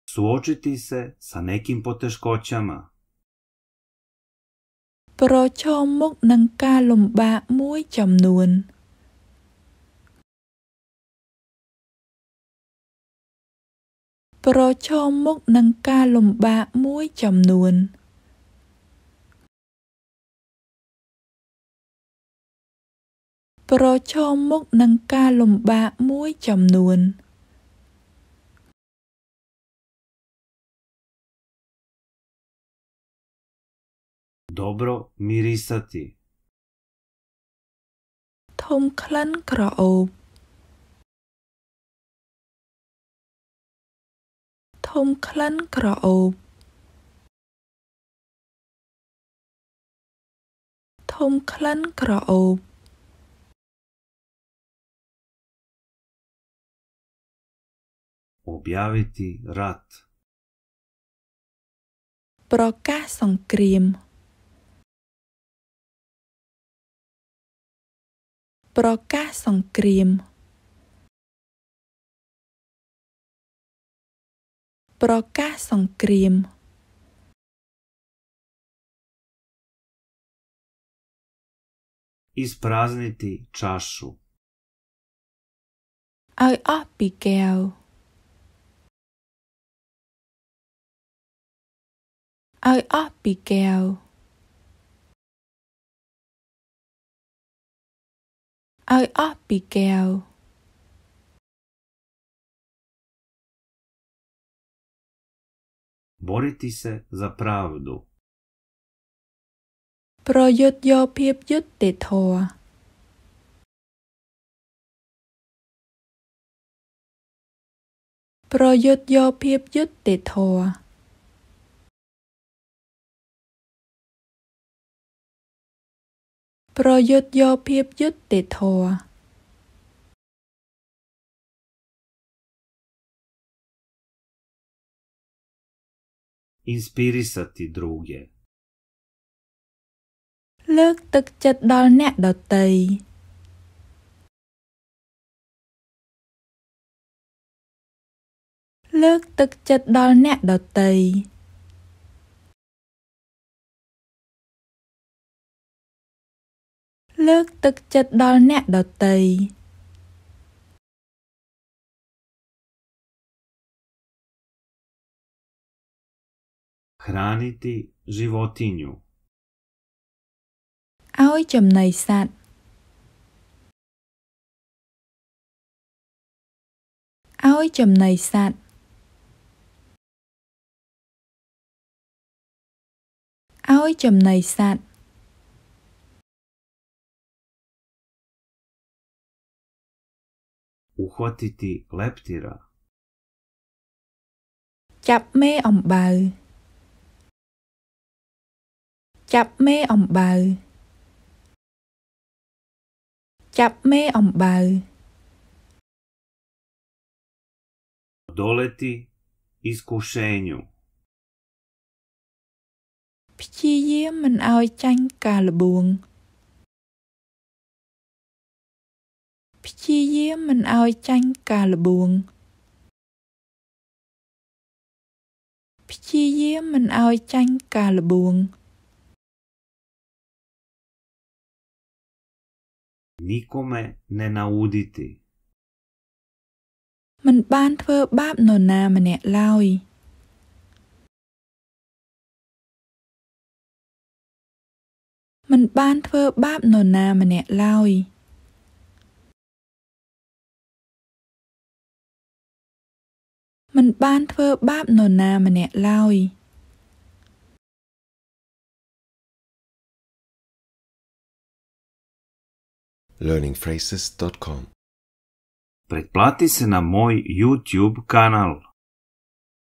Suočiti se sa nekim poteškoćama. ប្រឈមមុខនឹងការលំបាកមួយចំនួន។្រឈមមុខនឹងការលំបាកមួយចំនួនប្រឈមមុខនឹងការលំបាកមួយចំនួន។ dobro mirisati ធំក្លិនក្រអូបធំក្លិនក្រអូបធំក្លិនក្រអូបអូបយ៉ាវីទីរ៉ាត់ប្រកាសសង្គ្រាម roke sam krim roke sam krim isprazniti čašu a pikeo a ឲ្យអស់ពីកែវបរិទិសេ за правду ប្រយុទ្ធយកភាពយុត្តិធម៌ប្រយុទ្ធយកភាពយុត្តិធម៌ប្រយុទ្ធយកភាពយុត្តិធម៌អ៊ីនស្ពីរីសាទីដ្រូហ្គេលើកទឹកចិត្តដល់អ្នកដទៃលើកទឹកចិត្តដល់អ្នកដទៃលើកទឹកចិត្តដល់អ្នកដទៃក្រានីទី životinju ឲ្យ ចំណីសត្វឲ្យចំណីសត្វឲ្យចំណីសត្វ uhvatiti leptira ចាប់មេអំបៅចាប់មេអំបៅចាប់មេ អំបៅ doleti iskušenju ព្យាយាមមិនឲ្យចាញ់ការលបួងព្យាយាមមិនឲ្យចាញ់ការល្បួងព្យាយាម មិនឲ្យចាញ់ការល្បួង Nikome ne nauditi មិនបានធ្វើ បាបនរណាម្នាក់ឡើយមិនបានធ្វើបាបនរណាម្នាក់ឡើយ។មិនបានធ្វើបាបនរណាម្នាក់ឡើយ។ learningphrases.com Pretplati se na moj YouTube kanal.